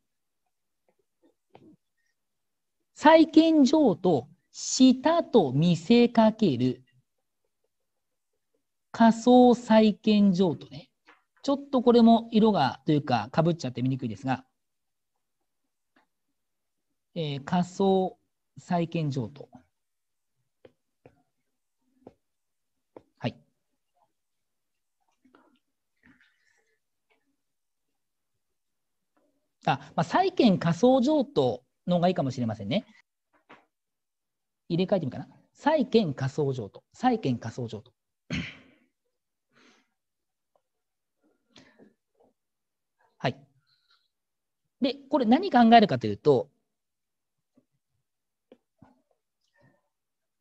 債権譲渡したと見せかける仮想債権譲渡ね。ちょっとこれも色がというかかぶっちゃって見にくいですが、えー、仮想債権譲渡。はい。あ、まあ、債権仮想譲渡のがいいかもしれませんね。入れ替えてみるかな。債券仮想譲渡。債券仮想譲渡。はい。で、これ何考えるかというと、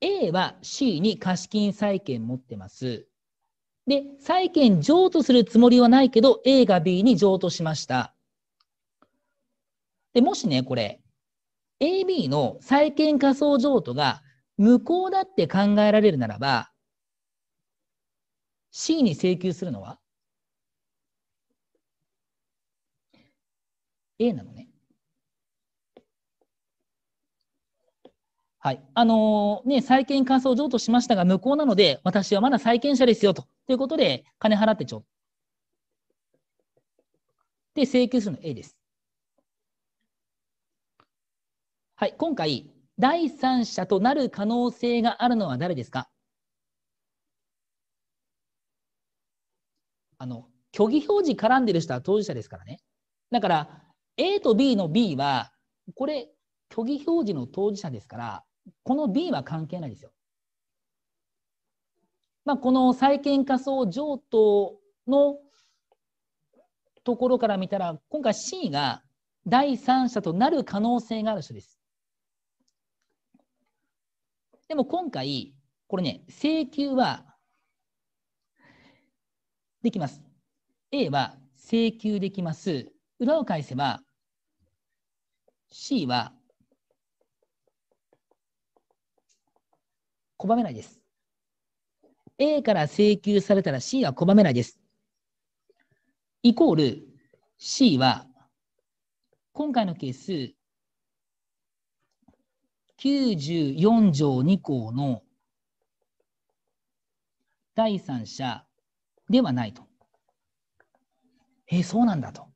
A は C に貸金債権持ってます。で、債権譲渡するつもりはないけど、A が B に譲渡しました。で、もしね、これ、AB の債権仮想譲渡が無効だって考えられるならば、C に請求するのは A なのね。はい。あのー、ね、債権仮想譲渡しましたが無効なので、私はまだ債権者ですよと。ということで、金払ってちょ。う。で、請求するの A です。はい、今回、第三者となる可能性があるのは誰ですかあの、虚偽表示絡んでる人は当事者ですからね。だから、A と B の B は、これ、虚偽表示の当事者ですから、この B は関係ないですよ。まあ、この債権仮想譲渡のところから見たら、今回 C が第三者となる可能性がある人です。でも今回、これね、請求はできます。A は請求できます。裏を返せば、C は拒めないです。A から請求されたら C は拒めないです。イコール C は今回のケース94条2項の第三者ではないと。えそうなんだと。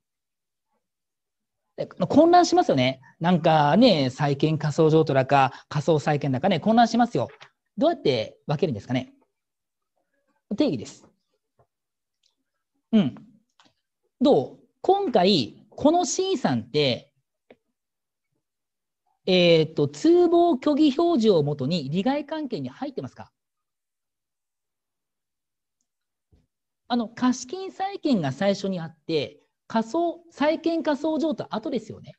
混乱しますよね。なんかね、債権仮想譲渡だか、仮想債権だかね、混乱しますよ。どうやって分けるんですかね。定義です。うん。どう今回、この C さんって、えー、と、通報虚偽表示をもとに利害関係に入ってますかあの、貸金債権が最初にあって、仮想、債権仮想譲渡後ですよね。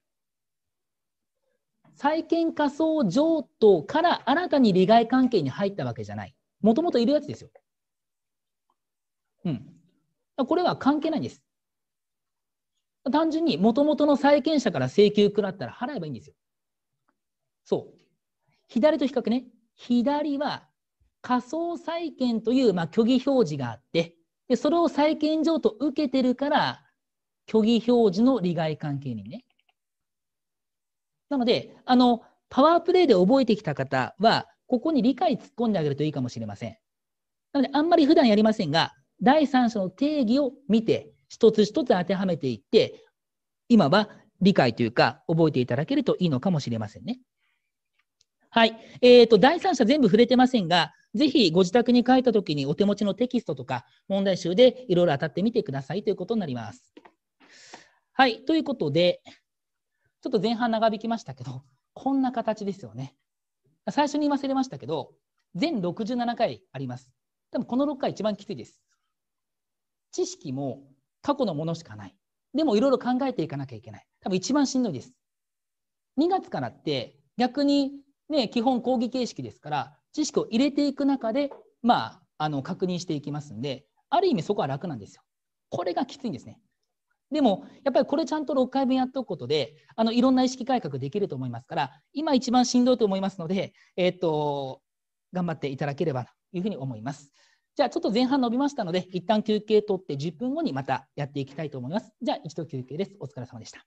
債権仮想譲渡から新たに利害関係に入ったわけじゃない。もともといるやつですよ。うん。これは関係ないんです。単純にもともとの債権者から請求食らったら払えばいいんですよ。そう。左と比較ね。左は仮想債権という、まあ、虚偽表示があって、でそれを債権譲渡受けてるから、虚偽表示の利害関係にね。なので、あの、パワープレイで覚えてきた方は、ここに理解突っ込んであげるといいかもしれません。なので、あんまり普段やりませんが、第三者の定義を見て、一つ一つ当てはめていって、今は理解というか、覚えていただけるといいのかもしれませんね。はい。えっ、ー、と、第三者全部触れてませんが、ぜひご自宅に帰ったときにお手持ちのテキストとか問題集でいろいろ当たってみてくださいということになります。はい。ということで、ちょっと前半長引きましたけど、こんな形ですよね。最初に言忘れましたけど、全67回あります。多分この6回一番きついです。知識も過去のものしかない。でもいろいろ考えていかなきゃいけない。多分一番しんどいです。2月からって逆にね、基本講義形式ですから知識を入れていく中で、まあ、あの確認していきますんである意味そこは楽なんですよ。これがきついんですね。でもやっぱりこれちゃんと6回分やっておくことであのいろんな意識改革できると思いますから今一番しんどいと思いますので、えー、っと頑張っていただければというふうに思います。じゃあちょっと前半伸びましたので一旦休憩取って10分後にまたやっていきたいと思います。じゃあ一度休憩です。お疲れ様でした。